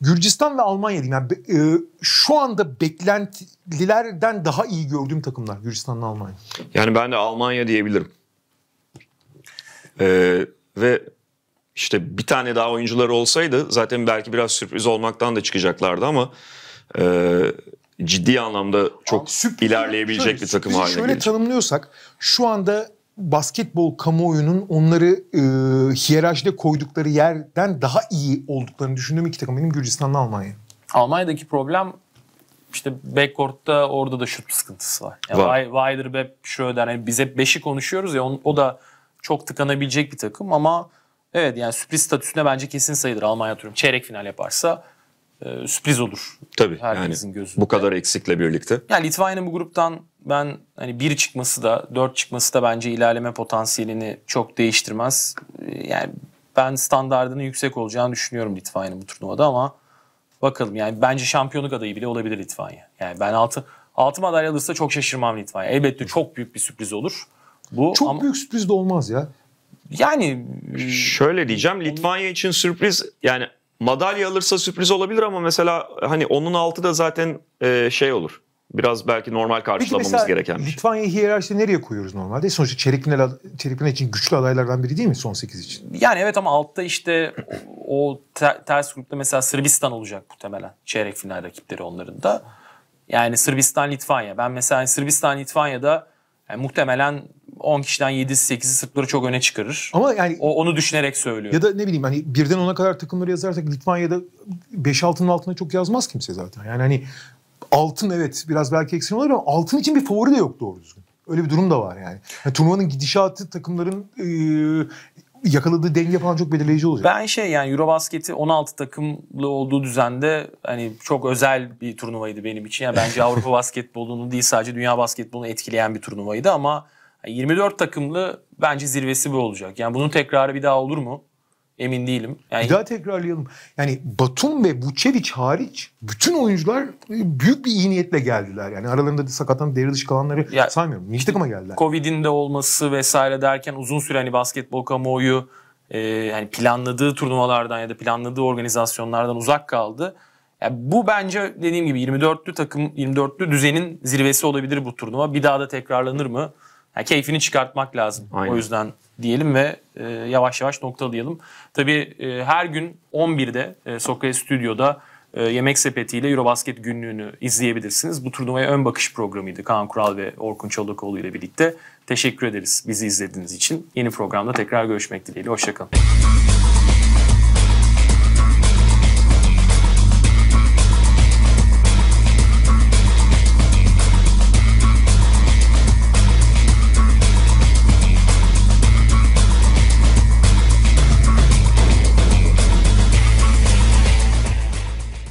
Gürcistan ve Almanya diyeyim. Yani, e, şu anda beklentilerden daha iyi gördüğüm takımlar Gürcistan ve Almanya. Yani ben de Almanya diyebilirim. Ee, ve işte bir tane daha oyuncular olsaydı zaten belki biraz sürpriz olmaktan da çıkacaklardı ama e, ciddi anlamda çok Abi, ilerleyebilecek şöyle, bir takım haline Şöyle gelecek. tanımlıyorsak şu anda basketbol kamuoyunun onları e, hiyerarşide koydukları yerden daha iyi olduklarını düşündüğüm iki takım benim Gürcistan'la Almanya. Almanya'daki problem işte backcourt'ta orada da şut sıkıntısı var. Yani var. Weider, Bepp, Schröder yani biz hep 5'i konuşuyoruz ya on, o da çok tıkanabilecek bir takım ama Evet yani sürpriz statüsüne bence kesin sayılır Almanya turum Çeyrek final yaparsa e, sürpriz olur. Tabii. Herkesin yani, gözünde. Bu kadar eksikle birlikte. Yani Litvanya'nın bu gruptan ben hani bir çıkması da dört çıkması da bence ilerleme potansiyelini çok değiştirmez. E, yani ben standardının yüksek olacağını düşünüyorum Litvanya'nın bu turnuvada ama bakalım yani bence şampiyonluk adayı bile olabilir Litvanya. Yani ben altı altı madalya alırsa çok şaşırmam Litvanya. Elbette çok büyük bir sürpriz olur. Bu çok ama... büyük sürpriz de olmaz ya. Yani şöyle e, diyeceğim Litvanya için sürpriz yani madalya alırsa sürpriz olabilir ama mesela hani onun altı da zaten e, şey olur. Biraz belki normal karşılamamız Peki gereken bir şey. Litvanya hiyerarşide nereye koyuyoruz normalde? Sonuçta çeyrek final, için güçlü adaylardan biri değil mi son 8 için? Yani evet ama altta işte o ters grupta mesela Sırbistan olacak muhtemelen. Çeyrek final rakipleri onların da. Yani Sırbistan, Litvanya. Ben mesela Sırbistan, Litvanya'da yani muhtemelen 10 kişiden 7'si 8'i Sırpları çok öne çıkarır. Ama yani o, onu düşünerek söylüyor. Ya da ne bileyim hani birden ona kadar takımları yazarsak Litvanya'da 5 altının altına çok yazmaz kimse zaten. Yani hani altın evet biraz belki eksik olur ama altın için bir favori de yok doğru düzgün. Öyle bir durum da var yani. yani turnuvanın gidişatı takımların e, yakaladığı denge falan çok belirleyici olacak. Ben şey yani Eurobasket'i 16 takımlı olduğu düzende hani çok özel bir turnuvaydı benim için. Yani bence Avrupa basketbolunu değil sadece dünya basketbolunu etkileyen bir turnuvaydı ama 24 takımlı bence zirvesi bu olacak. Yani bunun tekrarı bir daha olur mu? Emin değilim. Yani... Bir daha tekrarlayalım. Yani Batum ve Vucevic hariç bütün oyuncular e, büyük bir iyi niyetle geldiler. Yani aralarında da sakatlanıp devre dışı kalanları ya, saymıyorum. Milli takıma geldiler. Covid'in de olması vesaire derken uzun süre hani basketbol kamuoyu e, yani planladığı turnuvalardan ya da planladığı organizasyonlardan uzak kaldı. Yani bu bence dediğim gibi 24'lü takım 24'lü düzenin zirvesi olabilir bu turnuva. Bir daha da tekrarlanır mı? Yani keyfini çıkartmak lazım. Aynen. O yüzden diyelim ve e, yavaş yavaş noktalayalım. Tabii e, her gün 11'de e, Sokrates Stüdyo'da e, Yemek Sepeti ile Eurobasket günlüğünü izleyebilirsiniz. Bu turnuvaya ön bakış programıydı Kaan Kural ve Orkun Çolakoğlu ile birlikte. Teşekkür ederiz bizi izlediğiniz için. Yeni programda tekrar görüşmek dileğiyle. Hoşçakalın.